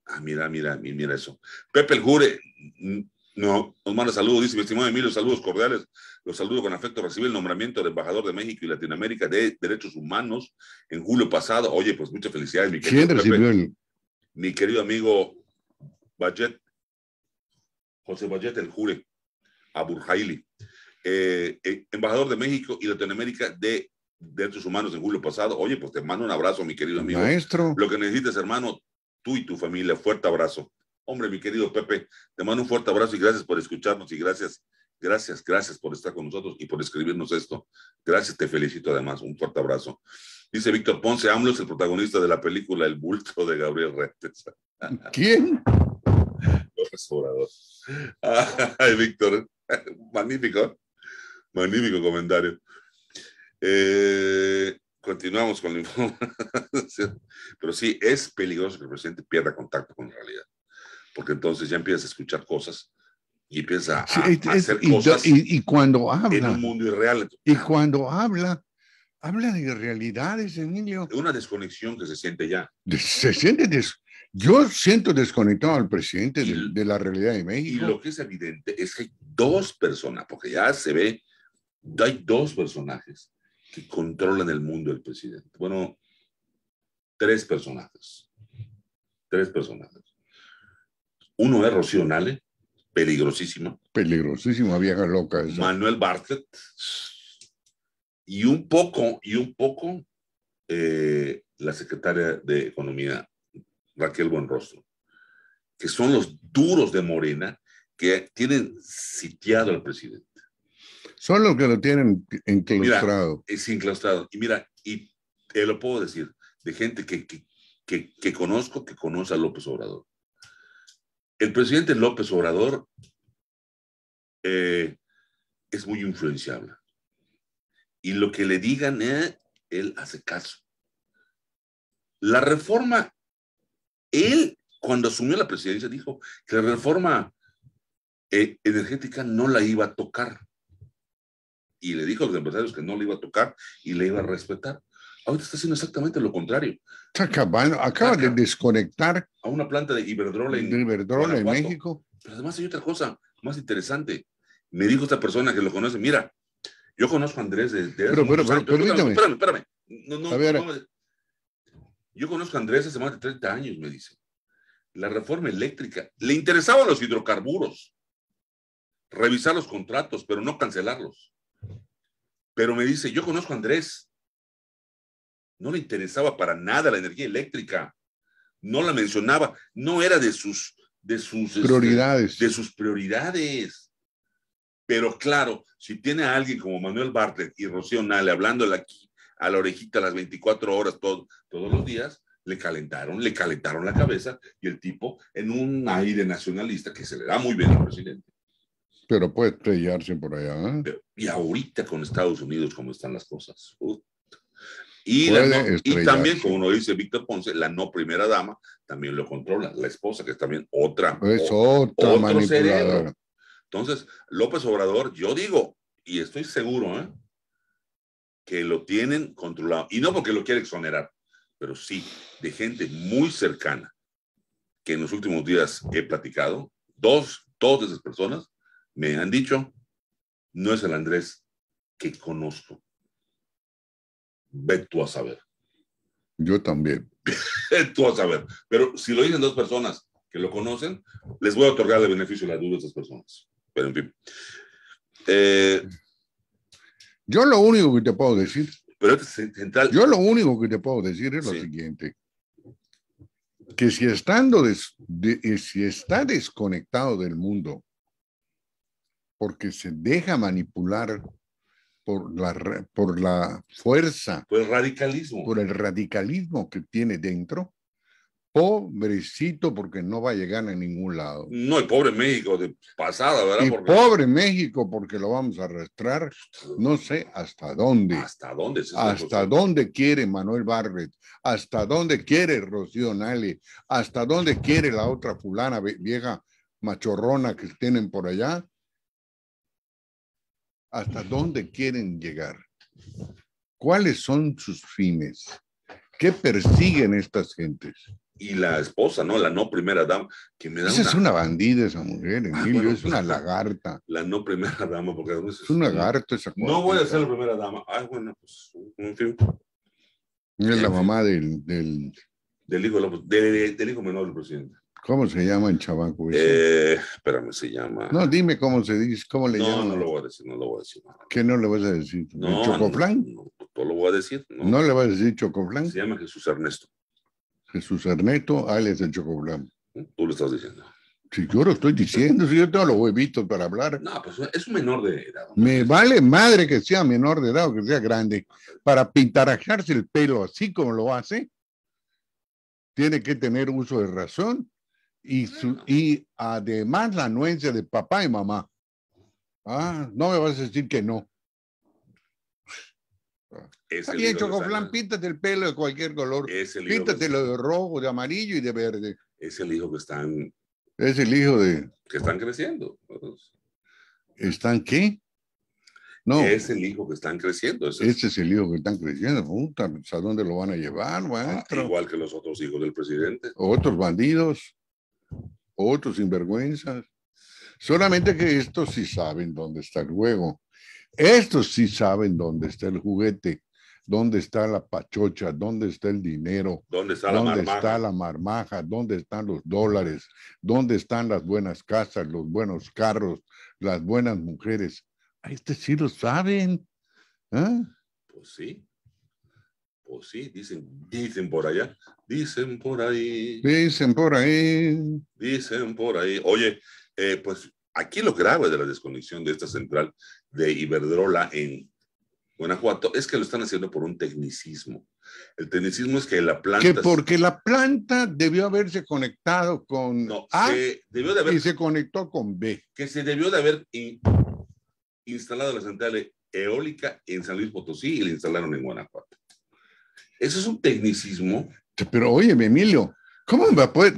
ah, mira, mira, mira eso. Pepe el Jure, mm, no, nos manda saludos, dice, mi estimado Emilio, saludos cordiales los saludo con afecto. Recibe el nombramiento de embajador de México y Latinoamérica de Derechos Humanos en julio pasado. Oye, pues muchas felicidades, mi querido. ¿Quién recibió Mi querido amigo Bajet, José Bajet el Jure, Aburjaili, eh, eh, embajador de México y Latinoamérica de Derechos Humanos en julio pasado. Oye, pues te mando un abrazo, mi querido amigo. Maestro. Lo que necesites, hermano, tú y tu familia. Fuerte abrazo. Hombre, mi querido Pepe, te mando un fuerte abrazo y gracias por escucharnos y gracias Gracias, gracias por estar con nosotros y por escribirnos esto. Gracias, te felicito además. Un fuerte abrazo. Dice Víctor Ponce, Amlos el protagonista de la película El bulto de Gabriel Retes. ¿Quién? López Obrador. Ay, Víctor, magnífico, magnífico comentario. Eh, continuamos con la información. Pero sí, es peligroso que el presidente pierda contacto con la realidad, porque entonces ya empiezas a escuchar cosas y empieza a, hacer y, cosas y, cuando habla, en un mundo irreal. Y cuando habla, habla de realidades, Emilio. De una desconexión que se siente ya. Se siente des... Yo siento desconectado al presidente de, la realidad de México. Y lo que es evidente es que hay dos personas, porque ya se ve, hay dos personajes que controlan el mundo del presidente. Bueno, tres personajes. Tres personajes. Uno es Rocío peligrosísima. Peligrosísima, vieja loca. Manuel Bartlett. Y un poco, y un poco eh, la secretaria de Economía, Raquel Buenrostro, que son los duros de Morena que tienen sitiado al presidente. Son los que lo tienen enclaustrado. es enclaustrado. Y mira, y te lo puedo decir, de gente que, que, que conozco, que conoce a López Obrador. El presidente López Obrador eh, es muy influenciable. Y lo que le digan, eh, él hace caso. La reforma, él cuando asumió la presidencia dijo que la reforma eh, energética no la iba a tocar. Y le dijo a los empresarios que no la iba a tocar y la iba a respetar. Ahorita está haciendo exactamente lo contrario. Está acabando, acaba de desconectar a una planta de Iberdrola en, en México. Pero además hay otra cosa más interesante. Me dijo esta persona que lo conoce, mira, yo conozco a Andrés desde Espérame, espérame. yo conozco a Andrés hace más de 30 años, me dice. La reforma eléctrica. Le interesaban los hidrocarburos. Revisar los contratos, pero no cancelarlos. Pero me dice, yo conozco a Andrés no le interesaba para nada la energía eléctrica. No la mencionaba. No era de sus, de sus este, prioridades. de sus prioridades. Pero claro, si tiene a alguien como Manuel Bartlett y Rocío Nale hablándole aquí a la orejita las 24 horas todos los días, le calentaron, le calentaron la cabeza y el tipo en un aire nacionalista que se le da muy bien al presidente. Pero puede estrellarse por allá. ¿eh? y ahorita con Estados Unidos, ¿cómo están las cosas? Y, también, como nos dice Víctor Ponce, la no primera dama también lo controla, la esposa, que es también otra. Es otra manipuladora. Entonces, López Obrador, yo digo, y estoy seguro, ¿eh? que lo tienen controlado. Y no porque lo quiera exonerar, pero sí de gente muy cercana que en los últimos días he platicado. Dos, dos de esas personas me han dicho, no es el Andrés que conozco ve tú a saber. Yo también. tú a saber. Pero si lo dicen dos personas que lo conocen, les voy a otorgar el beneficio de la duda a esas personas. Pero en fin. Eh, yo lo único que te puedo decir. Pero este Yo lo único que te puedo decir es lo siguiente. Que si, estando des, eh, si está desconectado del mundo, porque se deja manipular por la, por la fuerza. Por el radicalismo. Por el radicalismo que tiene dentro. Pobrecito porque no va a llegar a ningún lado. No, el pobre México de pasada, ¿verdad? Y Pobre México porque lo vamos a arrastrar no sé hasta dónde. Hasta dónde. hasta dónde quiere Manuel Barret, hasta dónde quiere Rocío Nale, hasta dónde quiere la otra fulana vieja machorrona que tienen por allá hasta dónde quieren llegar, cuáles son sus fines, qué persiguen estas gentes. Y la esposa, ¿no? La no primera dama, Esa es una bandida esa mujer, ah, Emilio, es una pues, lagarta. La no primera dama, porque Es una lagarta esa cosa. No voy a ser la primera dama. Ay, ah, bueno, pues, un fin. Es la mamá del... hijo, del, del hijo menor del presidente. ¿Cómo se llama el chabaco? Eh, espérame, se llama. No, dime cómo se dice, cómo le llama. No, no lo voy a decir, no lo voy a decir. ¿Qué no le vas a decir? No, No, no, lo voy a decir. No. le vas a decir Chocoflán? Se llama Jesús Ernesto. Jesús Ernesto, ah, es el Chocoflán. ¿Eh? Tú lo estás diciendo. Si yo lo estoy diciendo, si yo tengo los huevitos para hablar. No, pues es un menor de edad. Me vale madre que sea menor de edad o que sea grande. Para pintarajarse el pelo así como lo hace, tiene que tener uso de razón y, además la anuencia de papá y mamá. Ah, no me vas a decir que no. Está con Chocoflan, píntate el pelo de cualquier color. Píntatelo lo de rojo, de amarillo y de verde. Es el hijo que están. Es el hijo de. Que están creciendo. ¿Están qué? No. Es el hijo que están creciendo. Ese, es este el hijo que están creciendo. ¿A dónde lo van a llevar, ah, igual que los otros hijos del presidente. Otros bandidos otros sinvergüenzas. Solamente que estos sí saben dónde está el juego. Estos sí saben dónde está el juguete, dónde está la pachocha, dónde está el dinero, dónde está, dónde la, marmaja? está la marmaja, dónde están los dólares, dónde están las buenas casas, los buenos carros, las buenas mujeres. A este sí lo saben. ¿eh? Pues sí. Pues sí, dicen, dicen por allá, dicen por ahí. Dicen por ahí. Dicen por ahí. Oye, eh, pues aquí lo grave de la desconexión de esta central de Iberdrola en Guanajuato es que lo están haciendo por un tecnicismo. El tecnicismo es que la planta. Que porque la planta debió haberse conectado con A debió de haber, y se conectó con B. Que se debió de haber instalado la central eólica en San Luis Potosí y la instalaron en Guanajuato. Eso es un tecnicismo. Pero oye, Emilio, ¿cómo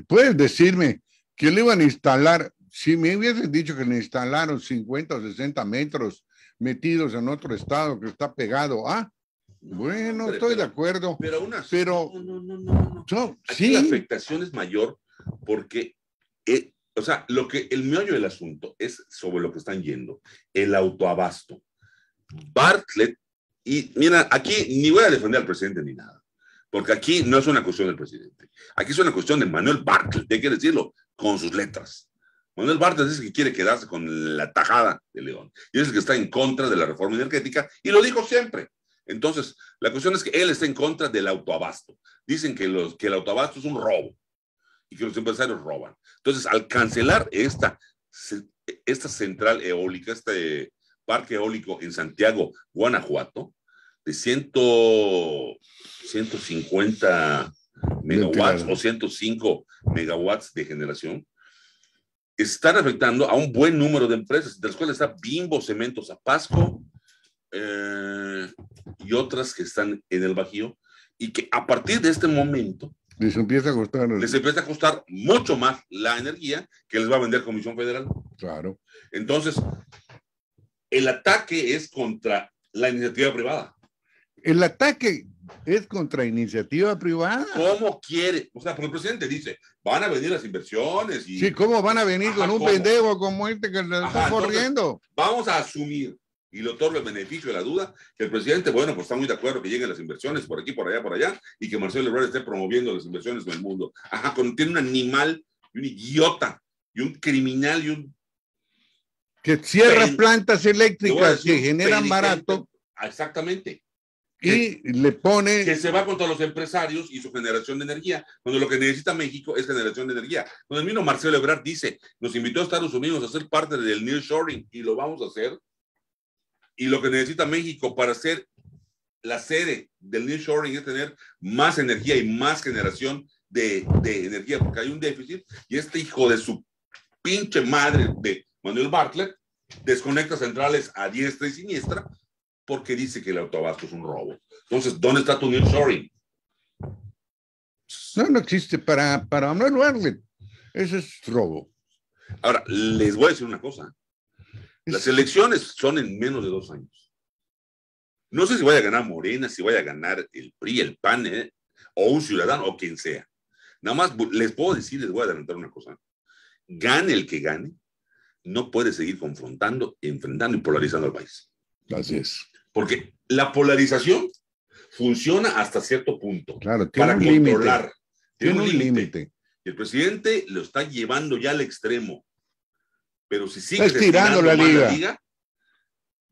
puedes decirme que le iban a instalar? Si me hubiesen dicho que le instalaron 50 o 60 metros metidos en otro estado que está pegado a... Bueno, estoy de acuerdo. Pero No, no, no, no sí. La afectación es mayor porque. Eh, o sea, lo que el meollo del asunto es sobre lo que están yendo, el autoabasto. Bartlett y mira, aquí ni voy a defender al presidente ni nada, porque aquí no es una cuestión del presidente. Aquí es una cuestión de Manuel Bartlett, hay que decirlo, con sus letras. Manuel Bartlett dice que quiere quedarse con la tajada de León y es el que está en contra de la reforma energética y lo dijo siempre. Entonces, la cuestión es que él está en contra del autoabasto. Dicen que, los, que el autoabasto es un robo y que los empresarios roban. Entonces, al cancelar esta, esta central eólica, este parque eólico en Santiago, Guanajuato, de 150 megawatts o 105 megawatts de generación, están afectando a un buen número de empresas, de las cuales está Bimbo, Cementos Apasco eh, y otras que están en el Bajío, y que a partir de este momento les empieza a costar. Les empieza a mucho más la energía que les va a vender Comisión Federal. Claro. Entonces, el ataque es contra la iniciativa privada. El ataque es contra iniciativa privada. ¿Cómo quiere? O sea, porque el presidente dice, van a venir las inversiones y... Sí, ¿cómo van a venir con un pendejo como este que le está corriendo? Vamos a asumir, y lo otorgo el beneficio de la duda, que el presidente, bueno, pues está muy de acuerdo que lleguen las inversiones por aquí, por allá, por allá, y que Marcelo Lebrón esté promoviendo las inversiones en el mundo. Ajá, cuando tiene un animal, un idiota, y un criminal, y un... Que cierra plantas eléctricas que generan barato. Ah, exactamente y le pone... Que se va contra los empresarios y su generación de energía, cuando lo que necesita México es generación de energía. Cuando el mismo Marcelo Ebrard dice, nos invitó a Estados Unidos a ser parte del New Shoring y lo vamos a hacer. Y lo que necesita México para ser la sede del New Shoring es tener más energía y más generación de, de energía, porque hay un déficit y este hijo de su pinche madre de Manuel Bartlett desconecta centrales a diestra y siniestra porque dice que el autobasto es un robo. Entonces, ¿dónde está tu story? No, no existe. Para, para Manuel eso es robo. Ahora, les voy a decir una cosa. Las elecciones son en menos de dos años. No sé si vaya a ganar Morena, si vaya a ganar el PRI, el PAN, ¿eh? o un ciudadano, o quien sea. Nada más les puedo decir, les voy a adelantar una cosa. Gane el que gane, no puede seguir confrontando, enfrentando y polarizando al país. Así es. Porque la polarización funciona hasta cierto punto. Claro, tiene un controlar. Tiene, un límite. Y el presidente lo está llevando ya al extremo. Pero si sigue tirando la liga.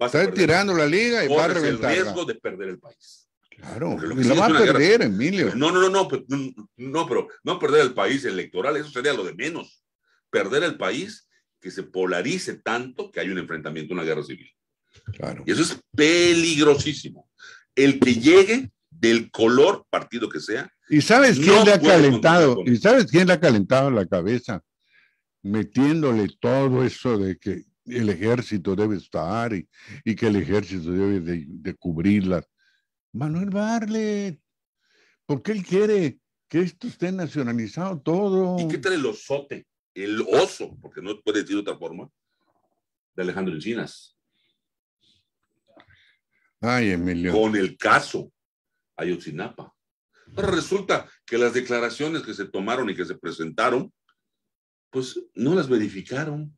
va a estar tirando la liga y va a reventar. el riesgo de perder el país. Claro, lo, a perder, Emilio. No, no, no, no, pues, no, no, pero no perder el país electoral, eso sería lo de menos. Perder el país que se polarice tanto que hay un enfrentamiento, una guerra civil. Y eso es peligrosísimo. El que llegue del color, partido que sea. ¿Y sabes quién le ha calentado? ¿Y sabes quién ha calentado la cabeza? Metiéndole todo eso de que el ejército debe estar y, y que el ejército debe de, cubrirla Manuel Barlet, porque él quiere que esto esté nacionalizado todo. ¿Y qué tal el osote? El oso, porque no puede decir de otra forma, de Alejandro Encinas. Con el caso Ayotzinapa. Pero resulta que las declaraciones que se tomaron y que se presentaron, pues no las verificaron.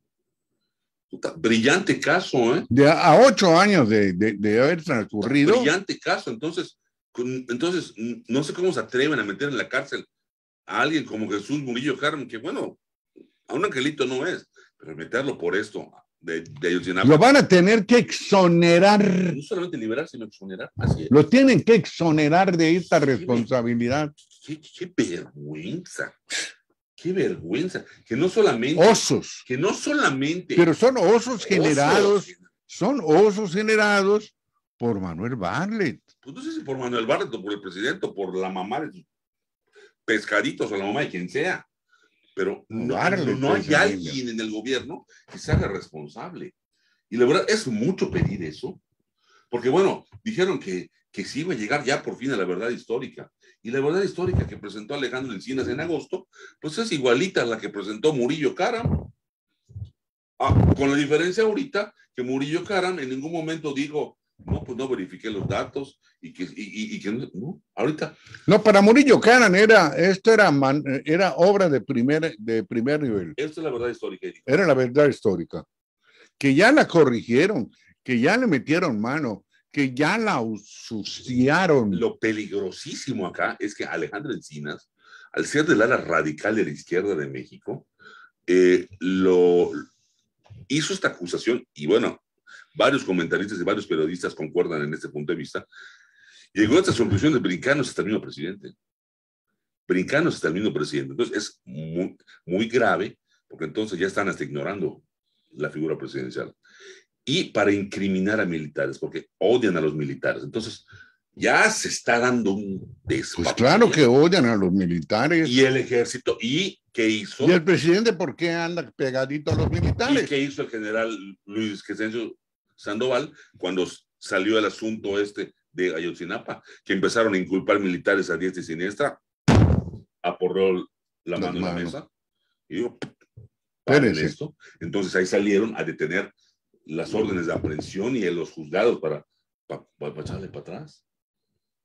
brillante caso, ¿eh? a, ocho años de, de, de haber transcurrido. Brillante caso, entonces, entonces, no sé cómo se atreven a meter en la cárcel a alguien como Jesús Murillo Carmen, que bueno, a un angelito no es, pero meterlo por esto, lo van a tener que exonerar. No solamente liberar, sino exonerar. Lo tienen que exonerar de esta responsabilidad. Qué, vergüenza. Qué vergüenza. Que no solamente. Osos. Que no solamente. Pero son osos generados. Son osos generados por Manuel Barlet. Pues no sé si por Manuel Barlet o por el presidente o por la mamá de pescaditos o la mamá de quien sea pero no, no, hay alguien en el gobierno que se haga responsable. Y la verdad es mucho pedir eso, porque bueno, dijeron que, que se iba a llegar ya por fin a la verdad histórica. Y la verdad histórica que presentó Alejandro Encinas en agosto, pues es igualita a la que presentó Murillo Caram. Ah, con la diferencia ahorita que Murillo Caram en ningún momento dijo, no, pues no verifiqué los datos y que, y, que no, ahorita. No, para Murillo Canan era, esto era, era obra de primer, de primer nivel. Esta es la verdad histórica. Era la verdad histórica. Que ya la corrigieron, que ya le metieron mano, que ya la ensuciaron. Lo peligrosísimo acá es que Alejandro Encinas, al ser del ala radical de la izquierda de México, eh, lo hizo esta acusación y bueno, varios comentaristas y varios periodistas concuerdan en este punto de vista, llegó a estas conclusiones brincanos hasta el mismo presidente. Brincanos hasta el mismo presidente. Entonces es muy, muy grave, porque entonces ya están hasta ignorando la figura presidencial. Y para incriminar a militares, porque odian a los militares. Entonces, ya se está dando un es Pues claro que odian a los militares. Y el ejército. ¿Y qué hizo? ¿Y el presidente por qué anda pegadito a los militares? ¿Y qué hizo el general Luis Crescencio Sandoval cuando salió el asunto este de Ayotzinapa, que empezaron a inculpar militares a diestra y siniestra, aporreó la mano, en la mesa y dijo, esto. Entonces ahí salieron a detener las órdenes de aprehensión y los juzgados para, para, echarle para atrás.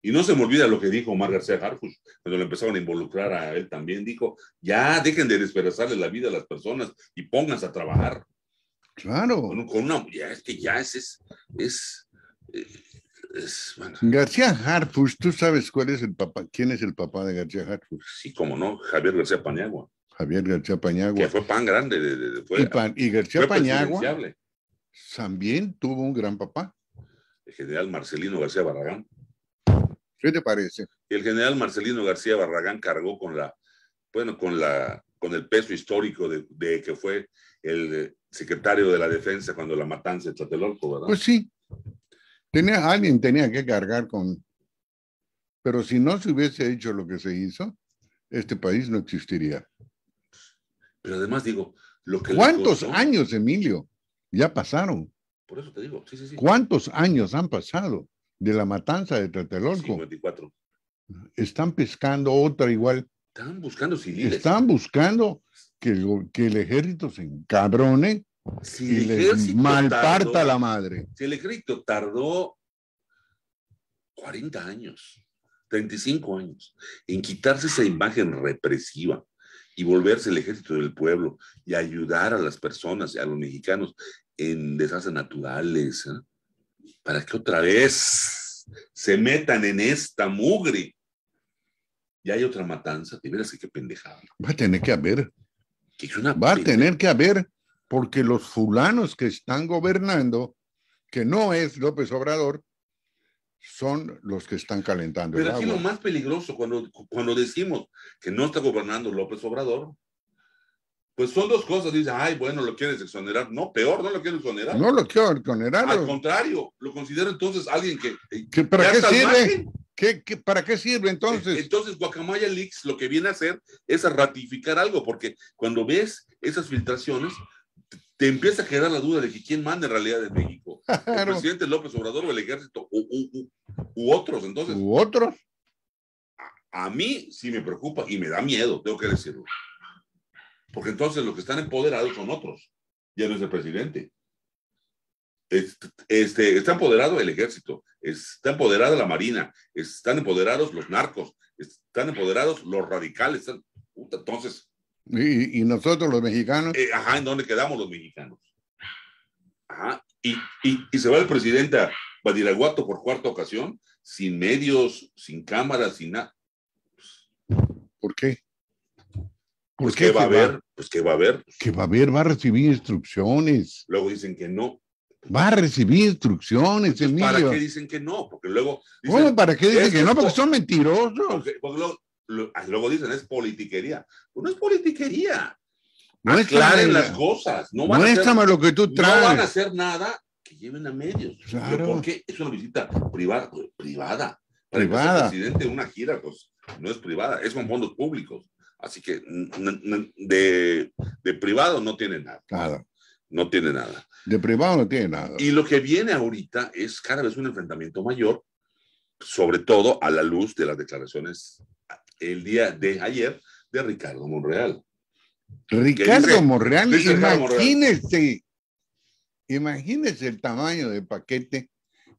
Y no se me olvida lo que dijo Omar García cuando le empezaron a involucrar a él también, dijo, ya dejen de despedazarle la vida a las personas y pónganse a trabajar. Claro. Con, ya, es que ya es, es, es, eh, García Harpus, ¿tú sabes cuál es el papá, quién es el papá de García Harpus. Sí, como no, Javier García Pañagua. Javier García Pañagua. Que fue pan grande. De, y, García Pañagua también tuvo un gran papá. El general Marcelino García Barragán. ¿Qué te parece? El general Marcelino García Barragán cargó con la, bueno, con la, con el peso histórico de, que fue el, secretario de la defensa cuando la matanza de Tlatelolco, ¿verdad? Pues sí. Tenía, alguien tenía que cargar con... Pero si no se hubiese hecho lo que se hizo, este país no existiría. Pero además digo, ¿Cuántos años, Emilio? Ya pasaron. Por eso te digo, sí, sí, sí. ¿Cuántos años han pasado de la matanza de Tlatelolco? 54. Están pescando otra igual. Están buscando civiles. Están buscando que el, ejército se encabrone si y le malparta la madre. Si el ejército tardó 40 años, 35 años, en quitarse esa imagen represiva y volverse el ejército del pueblo y ayudar a las personas, a los mexicanos en desastres naturales, ¿eh? para que otra vez se metan en esta mugre. Y hay otra matanza, te así que qué pendejada. Va a tener que haber va a tener que haber, porque los fulanos que están gobernando, que no es López Obrador, son los que están calentando. Pero aquí lo más peligroso, cuando, decimos que no está gobernando López Obrador, pues son dos cosas. Dice, ay, bueno, lo quieres exonerar. No, peor, no lo quiero exonerar. No lo quiero exonerar. Al contrario, lo considero entonces alguien que. ¿Para qué sirve? para qué sirve entonces? Entonces, Guacamaya Leaks lo que viene a hacer es a ratificar algo, porque cuando ves esas filtraciones, te, empieza a quedar la duda de que quién manda en realidad de México. El presidente López Obrador o el ejército u, otros, entonces. U otros. A, mí sí me preocupa y me da miedo, tengo que decirlo. Porque entonces los que están empoderados son otros. Ya no es el presidente. este, este está empoderado el ejército, está empoderada la Marina, están empoderados los narcos, están empoderados los radicales. entonces. ¿Y, nosotros los mexicanos? Eh, ajá, ¿en dónde quedamos los mexicanos? Ajá, y, se va el presidente a Badiraguato por cuarta ocasión, sin medios, sin cámaras, sin nada. ¿Por qué? ¿Por pues qué, va a haber? Pues qué va a haber. Que va a haber, va a recibir instrucciones. Luego dicen que no. Va a recibir instrucciones pues, Emilio? ¿Para qué dicen que no? Porque luego. Dicen, para qué dicen que no? Porque son mentirosos. Ah, luego, dicen es politiquería. Pues no es politiquería. Aclaren no las cosas. No van muéstrame a hacer, No van a hacer nada que lleven a medios. Claro. porque es una visita eh, privada. privada. Privada. El presidente de una gira, pues no es privada, es con fondos públicos. Así que de privado no tiene nada. Claro no tiene nada. De privado no tiene nada. Y lo que viene ahorita es cada vez un enfrentamiento mayor, sobre todo a la luz de las declaraciones el día de ayer de Ricardo Monreal. Ricardo Monreal, imagínese, imagínese el tamaño de paquete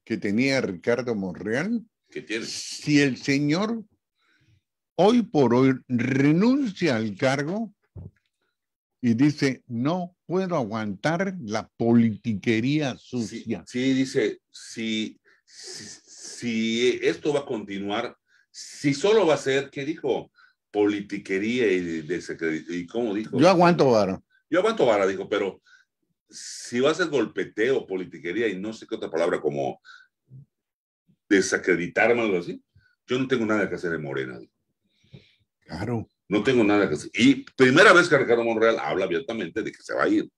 que tenía Ricardo Monreal. que tiene? Si el señor hoy por hoy renuncia al cargo y dice, no puedo aguantar la politiquería sucia. Sí, dice, si, si, esto va a continuar, si solo va a ser, ¿qué dijo? Politiquería y desacreditar, ¿Y cómo dijo? Yo aguanto vara. Yo aguanto vara, dijo, pero si va a ser golpeteo, politiquería y no sé qué otra palabra como desacreditarme o algo así, yo no tengo nada que hacer en Morena. Claro. No tengo nada que decir Y primera vez que Ricardo Monreal habla abiertamente de que se va a ir.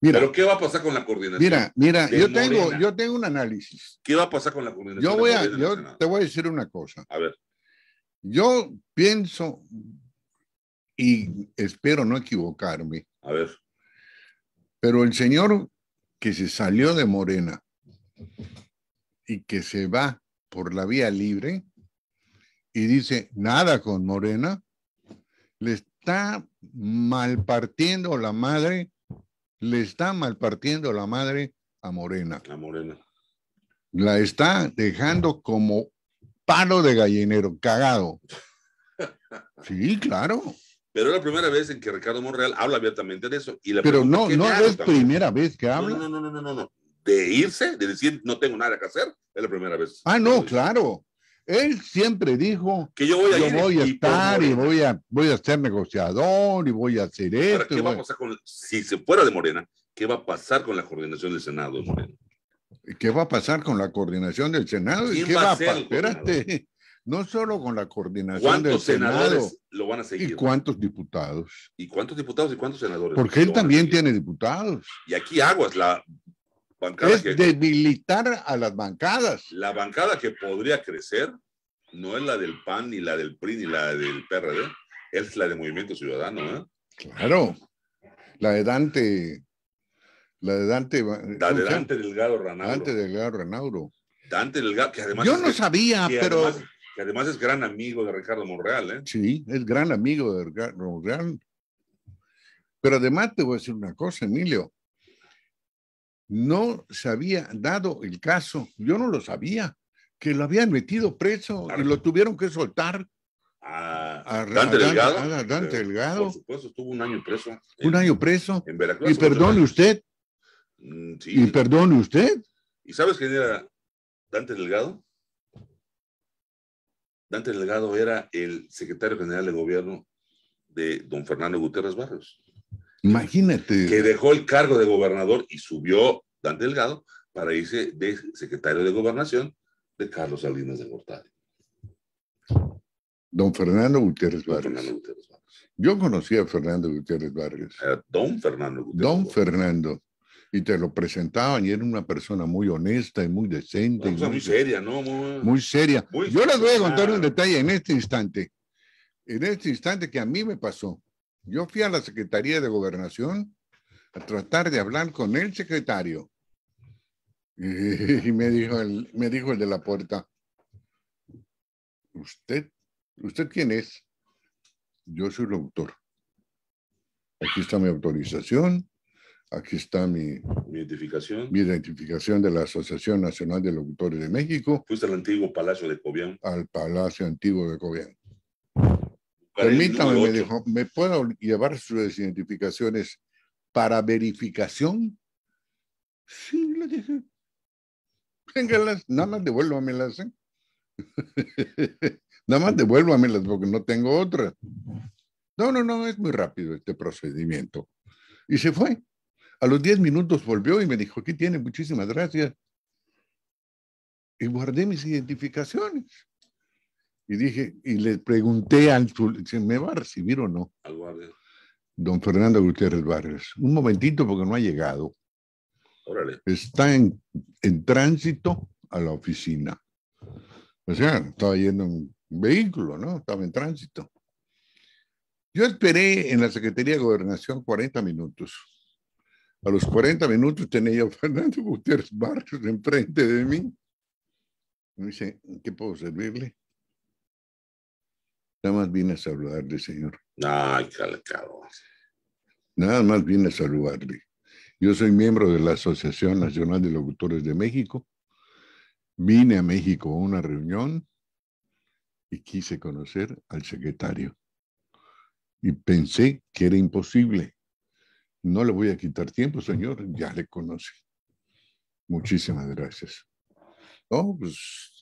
Mira, Pero ¿qué va a pasar con la coordinación? Mira, mira, yo tengo, yo tengo un análisis. ¿Qué va a pasar con la coordinación? Yo, voy a, yo te voy a decir una cosa. A ver. Yo pienso y espero no equivocarme. A ver. Pero el señor que se salió de Morena y que se va por la vía libre, y dice nada con Morena, le está malpartiendo la madre, le está malpartiendo la madre a Morena. A Morena. La está dejando como palo de gallinero, cagado. Sí, claro. Pero es la primera vez en que Ricardo Monreal habla abiertamente de eso. Y la Pero no, no es la primera vez que habla. no, no, no, no, no. De irse, de decir no tengo nada que hacer, es la primera vez. Ah, no, claro. Él siempre dijo que yo voy a, estar y voy a, voy a ser negociador y voy a hacer esto. ¿Qué va a con, si se fuera de Morena, qué va a pasar con la coordinación del Senado ¿Qué va a pasar con la coordinación del Senado? ¿Y Espérate, no solo con la coordinación del Senado. lo van a seguir? ¿Y cuántos diputados? ¿Y cuántos diputados y cuántos senadores? Porque él también tiene diputados. Y aquí aguas, la es debilitar a las bancadas. La bancada que podría crecer no es la del PAN, ni la del PRI, ni la del PRD, es la de Movimiento Ciudadano. ¿eh? Claro, la de Dante. La de Dante. La Dante Delgado Ranauro. Dante Delgado Ranauro. Dante Delgado, que además. Yo no sabía, pero. que además es gran amigo de Ricardo Monreal, ¿eh? Sí, es gran amigo de Ricardo Monreal. Pero además te voy a decir una cosa, Emilio no se había dado el caso, yo no lo sabía, que lo habían metido mm, preso y lo tuvieron que soltar. Ah, a, Dante, eh, Delgado, Por supuesto, estuvo un año preso. un año preso. Y perdone usted. Mm, y perdone usted. ¿Y sabes quién era Dante Delgado? Dante Delgado era el secretario general de gobierno de don Fernando Guterres Barrios. Imagínate. Que dejó el cargo de gobernador y subió Dante Delgado para irse de secretario de gobernación de Carlos Salinas de Gortari. Don Fernando Gutiérrez Vargas. Yo conocí a Fernando Gutiérrez Vargas. don Fernando Gutiérrez. Don Fernando. Y te lo presentaban y era una persona muy honesta y muy decente. muy, seria, ¿no? Muy, seria. Yo les voy a contar un detalle en este instante. En este instante que a mí me pasó. Yo fui a la Secretaría de Gobernación a tratar de hablar con el secretario. Y me dijo el, me dijo el de la puerta, ¿usted, usted quién es? Yo soy el autor. Aquí está mi autorización, aquí está mi, identificación. Mi identificación de la Asociación Nacional de Locutores de México. Fuiste al antiguo Palacio de Cobián. Al Palacio Antiguo de Cobián. Permítame, me dijo, ¿me puedo llevar sus identificaciones para verificación? Sí, le dije. Téngalas, nada más devuélvamelas. ¿eh? nada más devuélvamelas porque no tengo otra. No, no, no, es muy rápido este procedimiento. Y se fue. A los 10 minutos volvió y me dijo, ¿qué tiene? Muchísimas gracias. Y guardé mis identificaciones. Y dije, y le pregunté al ¿me va a recibir o no? Al Don Fernando Gutiérrez Barrios. Un momentito porque no ha llegado. Está en, en tránsito a la oficina. O sea, estaba yendo en vehículo, ¿no? Estaba en tránsito. Yo esperé en la Secretaría de Gobernación 40 minutos. A los 40 minutos tenía a Fernando Gutiérrez Barrios enfrente de mí. Me dice, ¿qué puedo servirle? Nada más vine a saludarle, Señor. Ay, calcado. Nada más vine a saludarle. Yo soy miembro de la Asociación Nacional de Locutores de México. Vine a México a una reunión y quise conocer al secretario. Y pensé que era imposible. No le voy a quitar tiempo, señor, ya le conoce. Muchísimas gracias. No, pues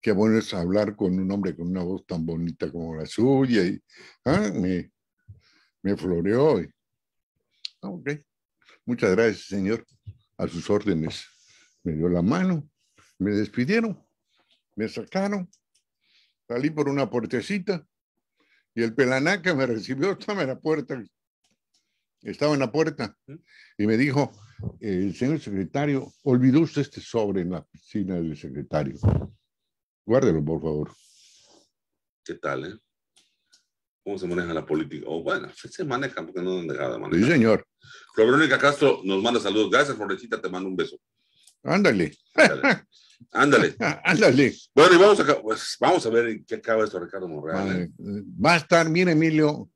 qué bueno es hablar con un hombre con una voz tan bonita como la suya. Y, ah, me, me floreó. Y, ah, Muchas gracias, señor. A sus órdenes. Me dio la mano, me despidieron, me sacaron, salí por una puertecita y el pelanaca me recibió, estaba en la puerta. Estaba en la puerta y me dijo, el eh, señor secretario, olvidó usted este sobre en la piscina del secretario. Guárdelo, por favor. ¿Qué tal, eh? ¿Cómo se maneja la política? O oh, bueno, se maneja porque no dan dejado de Sí, señor. Pero Verónica Castro nos manda saludos. Gracias, Florecita, te mando un beso. Ándale. Ándale. Ándale. Bueno, y vamos a, pues, vamos a ver en qué acaba esto, Ricardo Morreal. Eh. Va a estar, mire, Emilio,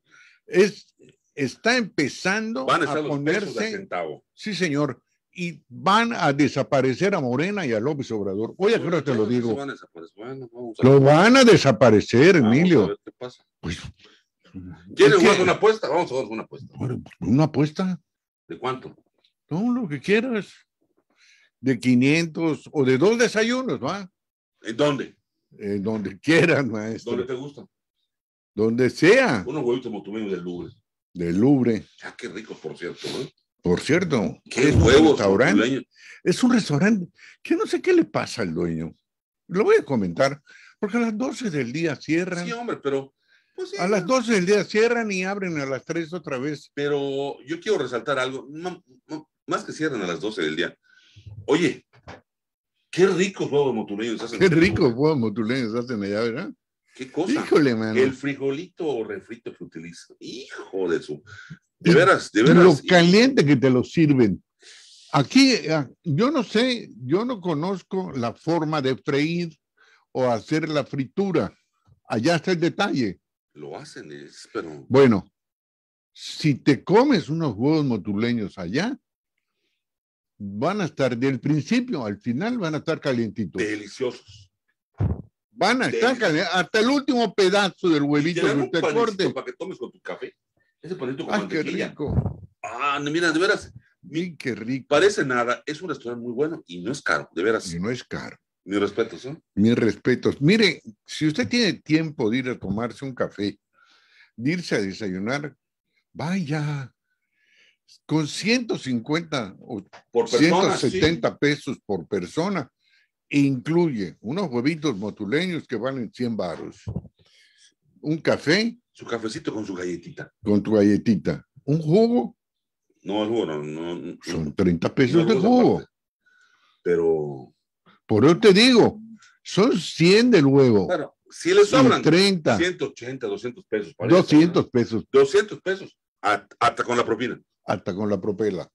es, está empezando Van a, los ponerse. De centavo. Sí, señor y van a desaparecer a Morena y a López Obrador. Oye, creo te lo digo. lo van a desaparecer, Emilio. Pues, ¿Quieres jugar una apuesta? Vamos a jugar una apuesta. ¿Una apuesta? ¿De cuánto? Todo lo que quieras. De 500 o de dos desayunos, ¿va? ¿En dónde? en donde quieras, maestro. ¿Dónde te gusta? Donde sea. Unos huevitos motumeños del Louvre. Del Louvre. Ya ah, qué rico, por cierto, ¿no? Por cierto, es un restaurante? Es un restaurante que no sé qué le pasa al dueño. Lo voy a comentar, porque a las 12 del día cierran. Sí, hombre, pero. Pues a las 12 del día cierran y abren a las 3 otra vez. Pero yo quiero resaltar algo, más que cierran a las 12 del día. Oye, qué ricos huevos motuleños hacen. Qué ricos huevos motuleños hacen allá, ¿verdad? Qué cosa. Híjole, man. El frijolito o refrito que utiliza. Hijo de su. De veras, de veras. Lo caliente que te lo sirven. Aquí, ah, yo no sé, yo no conozco la forma de freír o hacer la fritura. Allá está el detalle. Lo hacen, pero... Bueno, si te comes unos huevos motuleños allá, van a estar del principio al final, van a estar calientitos. Deliciosos. Van a estar hasta el último pedazo del huevito que usted corte. Para que tomes con tu café. Ese con Qué rico. Ah, mira, de veras. qué rico. Parece nada, es un restaurante muy bueno y no es caro, de veras. Y no es caro. Mis respetos, ¿eh? Mis respetos. Mire, si usted tiene tiempo de ir a tomarse un café, de irse a desayunar, vaya. Con 150 o por persona, 170 pesos por persona, e incluye unos huevitos motuleños que valen 100 baros, un café su cafecito con su galletita. Con tu galletita. ¿Un jugo? No, el jugo, No, no, Son 30 pesos de jugo. Pero. Por eso te digo, son 100 del huevo. Claro, si le sobran 30. 180, 200 pesos. 200 pesos. 200 pesos, hasta con la propina. Hasta con la propela.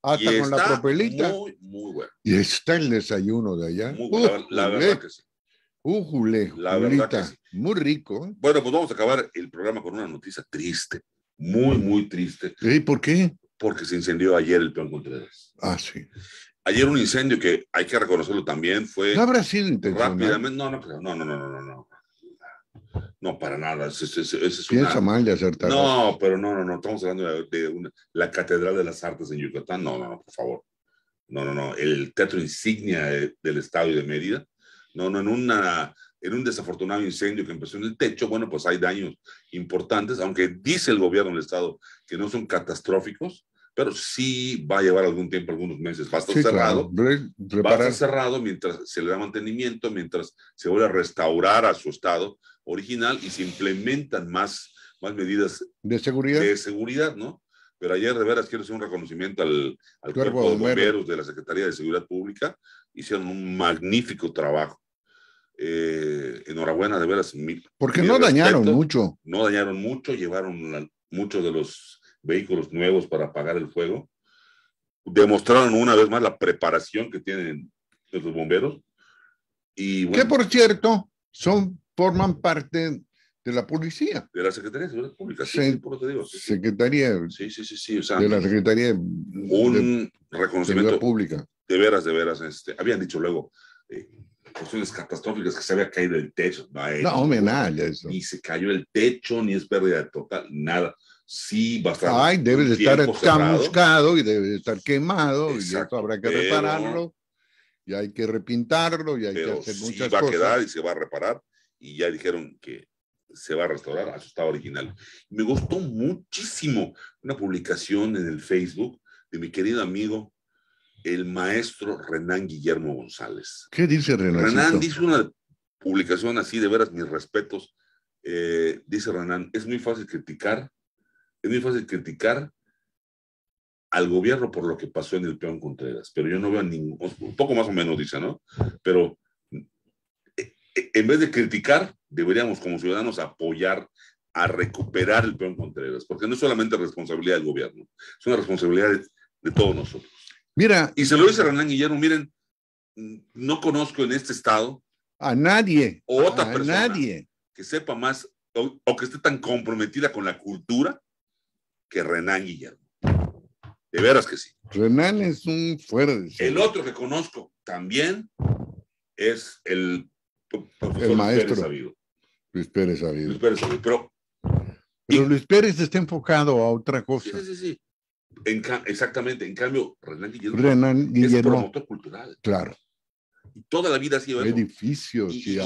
Hasta con la propelita. Muy, muy bueno. Y está el desayuno de allá. Muy, bueno, la, la verdad que sí. Ujule, la verdad muy rico. Bueno, pues vamos a acabar el programa con una noticia triste, muy, muy triste. ¿Y por qué? Porque se incendió ayer el Peón Contreras. Ah, sí. Ayer un incendio que hay que reconocerlo también fue. No habrá sido intencional. Rápidamente, no, no, no, no, no, no, no. para nada. Piensa mal de acertar. No, pero no, no, no. Estamos hablando de, la Catedral de las Artes en Yucatán. No, no, no, por favor. No, no, no. El teatro insignia del Estado y de Mérida no, no en, una, en un desafortunado incendio que empezó en el techo, bueno, pues hay daños importantes, aunque dice el gobierno del Estado que no son catastróficos, pero sí va a llevar algún tiempo, algunos meses. Va a estar cerrado. Va a estar cerrado mientras se le da mantenimiento, mientras se vuelve a restaurar a su estado original y se implementan más, más medidas de seguridad. De seguridad, ¿no? Pero ayer de veras quiero hacer un reconocimiento al, cuerpo, de bomberos de la Secretaría de Seguridad Pública. Hicieron un magnífico trabajo. Eh, enhorabuena, de veras. Porque no dañaron mucho. No dañaron mucho, llevaron muchos de los vehículos nuevos para apagar el fuego. Demostraron una vez más la preparación que tienen los bomberos. Y que por cierto, son, forman parte de la policía. De la Secretaría de Seguridad Pública, sí, por lo digo. Secretaría. Sí, sí, sí, de la Secretaría. Un de, reconocimiento. pública. De veras, de veras. Este, habían dicho luego, eh, cuestiones catastróficas que se había caído el techo. No, eh, no hombre, nada. Eso. Ni se cayó el techo, ni es pérdida total, nada. Sí, bastante. Ay, debe de estar chamuscado y debe de estar quemado y eso habrá que repararlo y hay que repintarlo y hay que hacer muchas va cosas. va a quedar y se va a reparar y ya dijeron que se va a restaurar a su estado original. Me gustó muchísimo una publicación en el Facebook de mi querido amigo el maestro Renán Guillermo González. ¿Qué dice Renán? Renán dice una publicación así, de veras, mis respetos. Eh, dice Renán, es muy fácil criticar, es muy fácil criticar al gobierno por lo que pasó en el peón Contreras, pero yo no veo ningún, un poco más o menos dice, ¿no? Pero eh, eh, en vez de criticar, deberíamos como ciudadanos apoyar a recuperar el peón Contreras, porque no es solamente responsabilidad del gobierno, es una responsabilidad de todos nosotros. Mira. Y se lo dice Hernán Guillermo, miren, no conozco en este estado. A nadie. O otra a nadie. que sepa más o, que esté tan comprometida con la cultura que Renan Guillermo. De veras que sí. Renan es un fuerte. El otro que conozco también es el profesor maestro. Luis Pérez Sabido. Luis Pérez Sabido. Pero, Luis Pérez está enfocado a otra cosa. Sí, sí, sí exactamente, en cambio, Renan Guillermo, Renan Guillermo es promotor cultural. Claro. Y toda la vida ha sido Edificios. Y,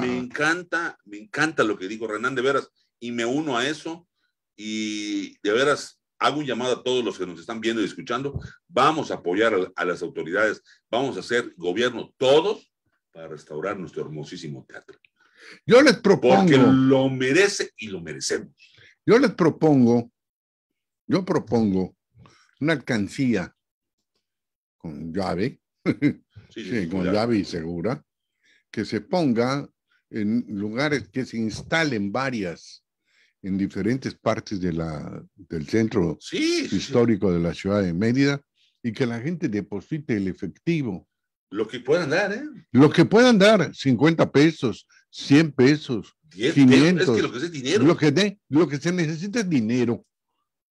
me encanta, me encanta lo que dijo Renan, de veras, y me uno a eso, y de veras, hago un llamado a todos los que nos están viendo y escuchando, vamos a apoyar a, a las autoridades, vamos a hacer gobierno todos para restaurar nuestro hermosísimo teatro. Yo les propongo. Porque lo merece y lo merecemos. Yo les propongo, yo propongo una alcancía con llave, con llave y segura, que se ponga en lugares que se instalen varias en diferentes partes de la, del centro histórico de la ciudad de Mérida y que la gente deposite el efectivo. Lo que puedan dar, ¿eh? Lo que puedan dar, 50 pesos, 100 pesos, 500. es que lo que, dinero. Lo, que lo que se necesita es dinero.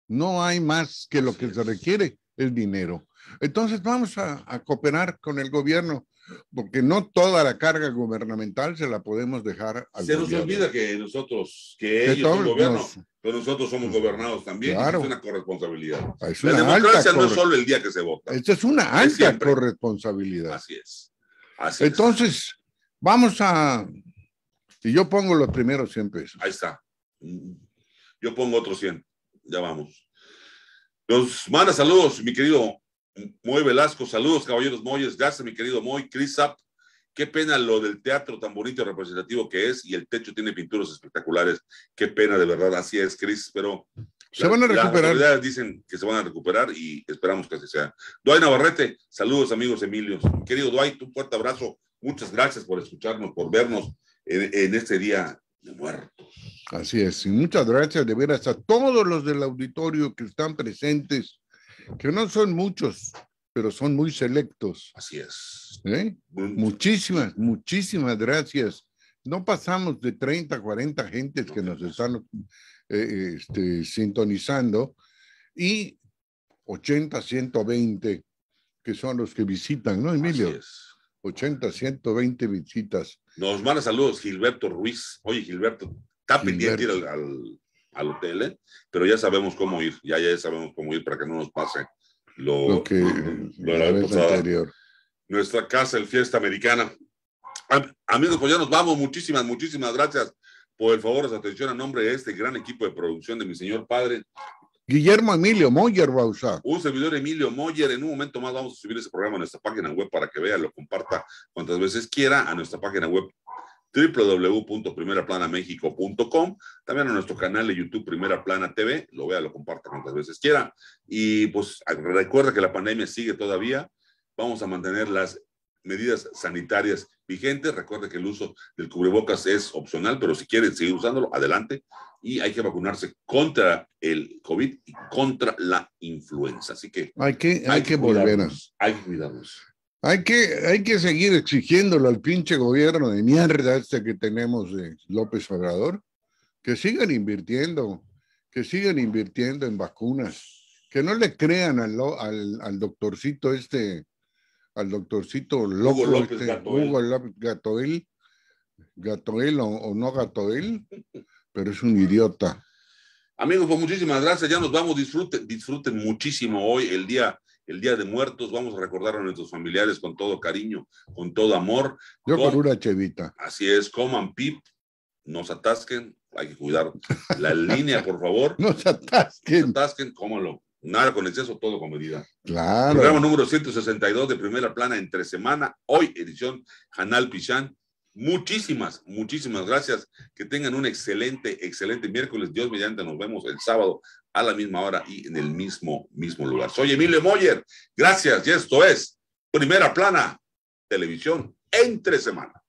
No hay más que lo que se requiere, el dinero. Entonces vamos a, cooperar con el gobierno, porque no toda la carga gubernamental se la podemos dejar al Se nos olvida que nosotros, que ellos son gobierno, pues. pero nosotros somos gobernados también. Claro. Es una corresponsabilidad. Ah, la democracia no es solo el día que se vota. Esta es una alta corresponsabilidad. Así es. Así Entonces, vamos a... Y yo pongo los primeros 100 pesos. Ahí está. Yo pongo otros 100 ya vamos. Nos manda saludos, mi querido Moy Velasco, saludos, caballeros Moyes, gracias, mi querido Moy, Chris Zapp, qué pena lo del teatro tan bonito y representativo que es, y el techo tiene pinturas espectaculares, qué pena de verdad, así es, Chris, pero se van a recuperar. dicen que se van a recuperar y esperamos que así sea. Duay Navarrete, saludos amigos Emilio. Querido Dwight un fuerte abrazo. Muchas gracias por escucharnos, por vernos en, en este día de muertos. Así es, y muchas gracias de veras a todos los del auditorio que están presentes, que no son muchos, pero son muy selectos. Así es. ¿Eh? Muchísimas, muchísimas gracias. No pasamos de 30, 40 gentes que nos pues. están eh, este, sintonizando y 80, 120 que son los que visitan, ¿no, Emilio? Así es. 80, 120 visitas. Nos manda saludos Gilberto Ruiz. Oye, Gilberto, está pendiente ir al, hotel, ¿eh? pero ya sabemos cómo ir, ya, ya sabemos cómo ir para que no nos pase lo, que lo, anterior. Nuestra casa, el Fiesta Americana. Amigos, pues ya nos vamos. Muchísimas, muchísimas gracias por el favor de su atención a nombre de este gran equipo de producción de mi señor padre, Guillermo Emilio Moyer va a usar. Un servidor Emilio Moyer. En un momento más vamos a subir ese programa a nuestra página web para que vea, lo comparta cuantas veces quiera a nuestra página web www.primeraplanamexico.com, también a nuestro canal de YouTube Primera Plana TV, lo vea, lo comparta cuantas veces quiera. Y pues recuerda que la pandemia sigue todavía, vamos a mantener las medidas sanitarias vigente. Recuerde que el uso del cubrebocas es opcional, pero si quieren seguir usándolo, adelante. Y hay que vacunarse contra el COVID y contra la influenza. Así que hay que, hay, que, Hay que cuidarnos. Hay que, hay que seguir exigiéndolo al pinche gobierno de mierda este que tenemos de López Obrador, que sigan invirtiendo, que sigan invirtiendo en vacunas, que no le crean al, al doctorcito este al doctorcito loco, López este, Gatoel. Hugo Gatoel, Gatoel o, no Gatoel, pero es un idiota. Amigos, pues muchísimas gracias, ya nos vamos, disfruten, disfruten muchísimo hoy el día el Día de Muertos, vamos a recordar a nuestros familiares con todo cariño, con todo amor. Yo con, una chevita. Así es, coman pip, nos atasquen, hay que cuidar la línea, por favor. no atasquen. No atasquen, Nada con exceso, todo con medida. Claro. Programa número 162 de Primera Plana entre semana, hoy edición Hanal Pichán. Muchísimas, muchísimas gracias. Que tengan un excelente, excelente miércoles. Dios mediante, nos vemos el sábado a la misma hora y en el mismo, mismo lugar. Soy Emilio Moyer. Gracias y esto es Primera Plana Televisión entre semana.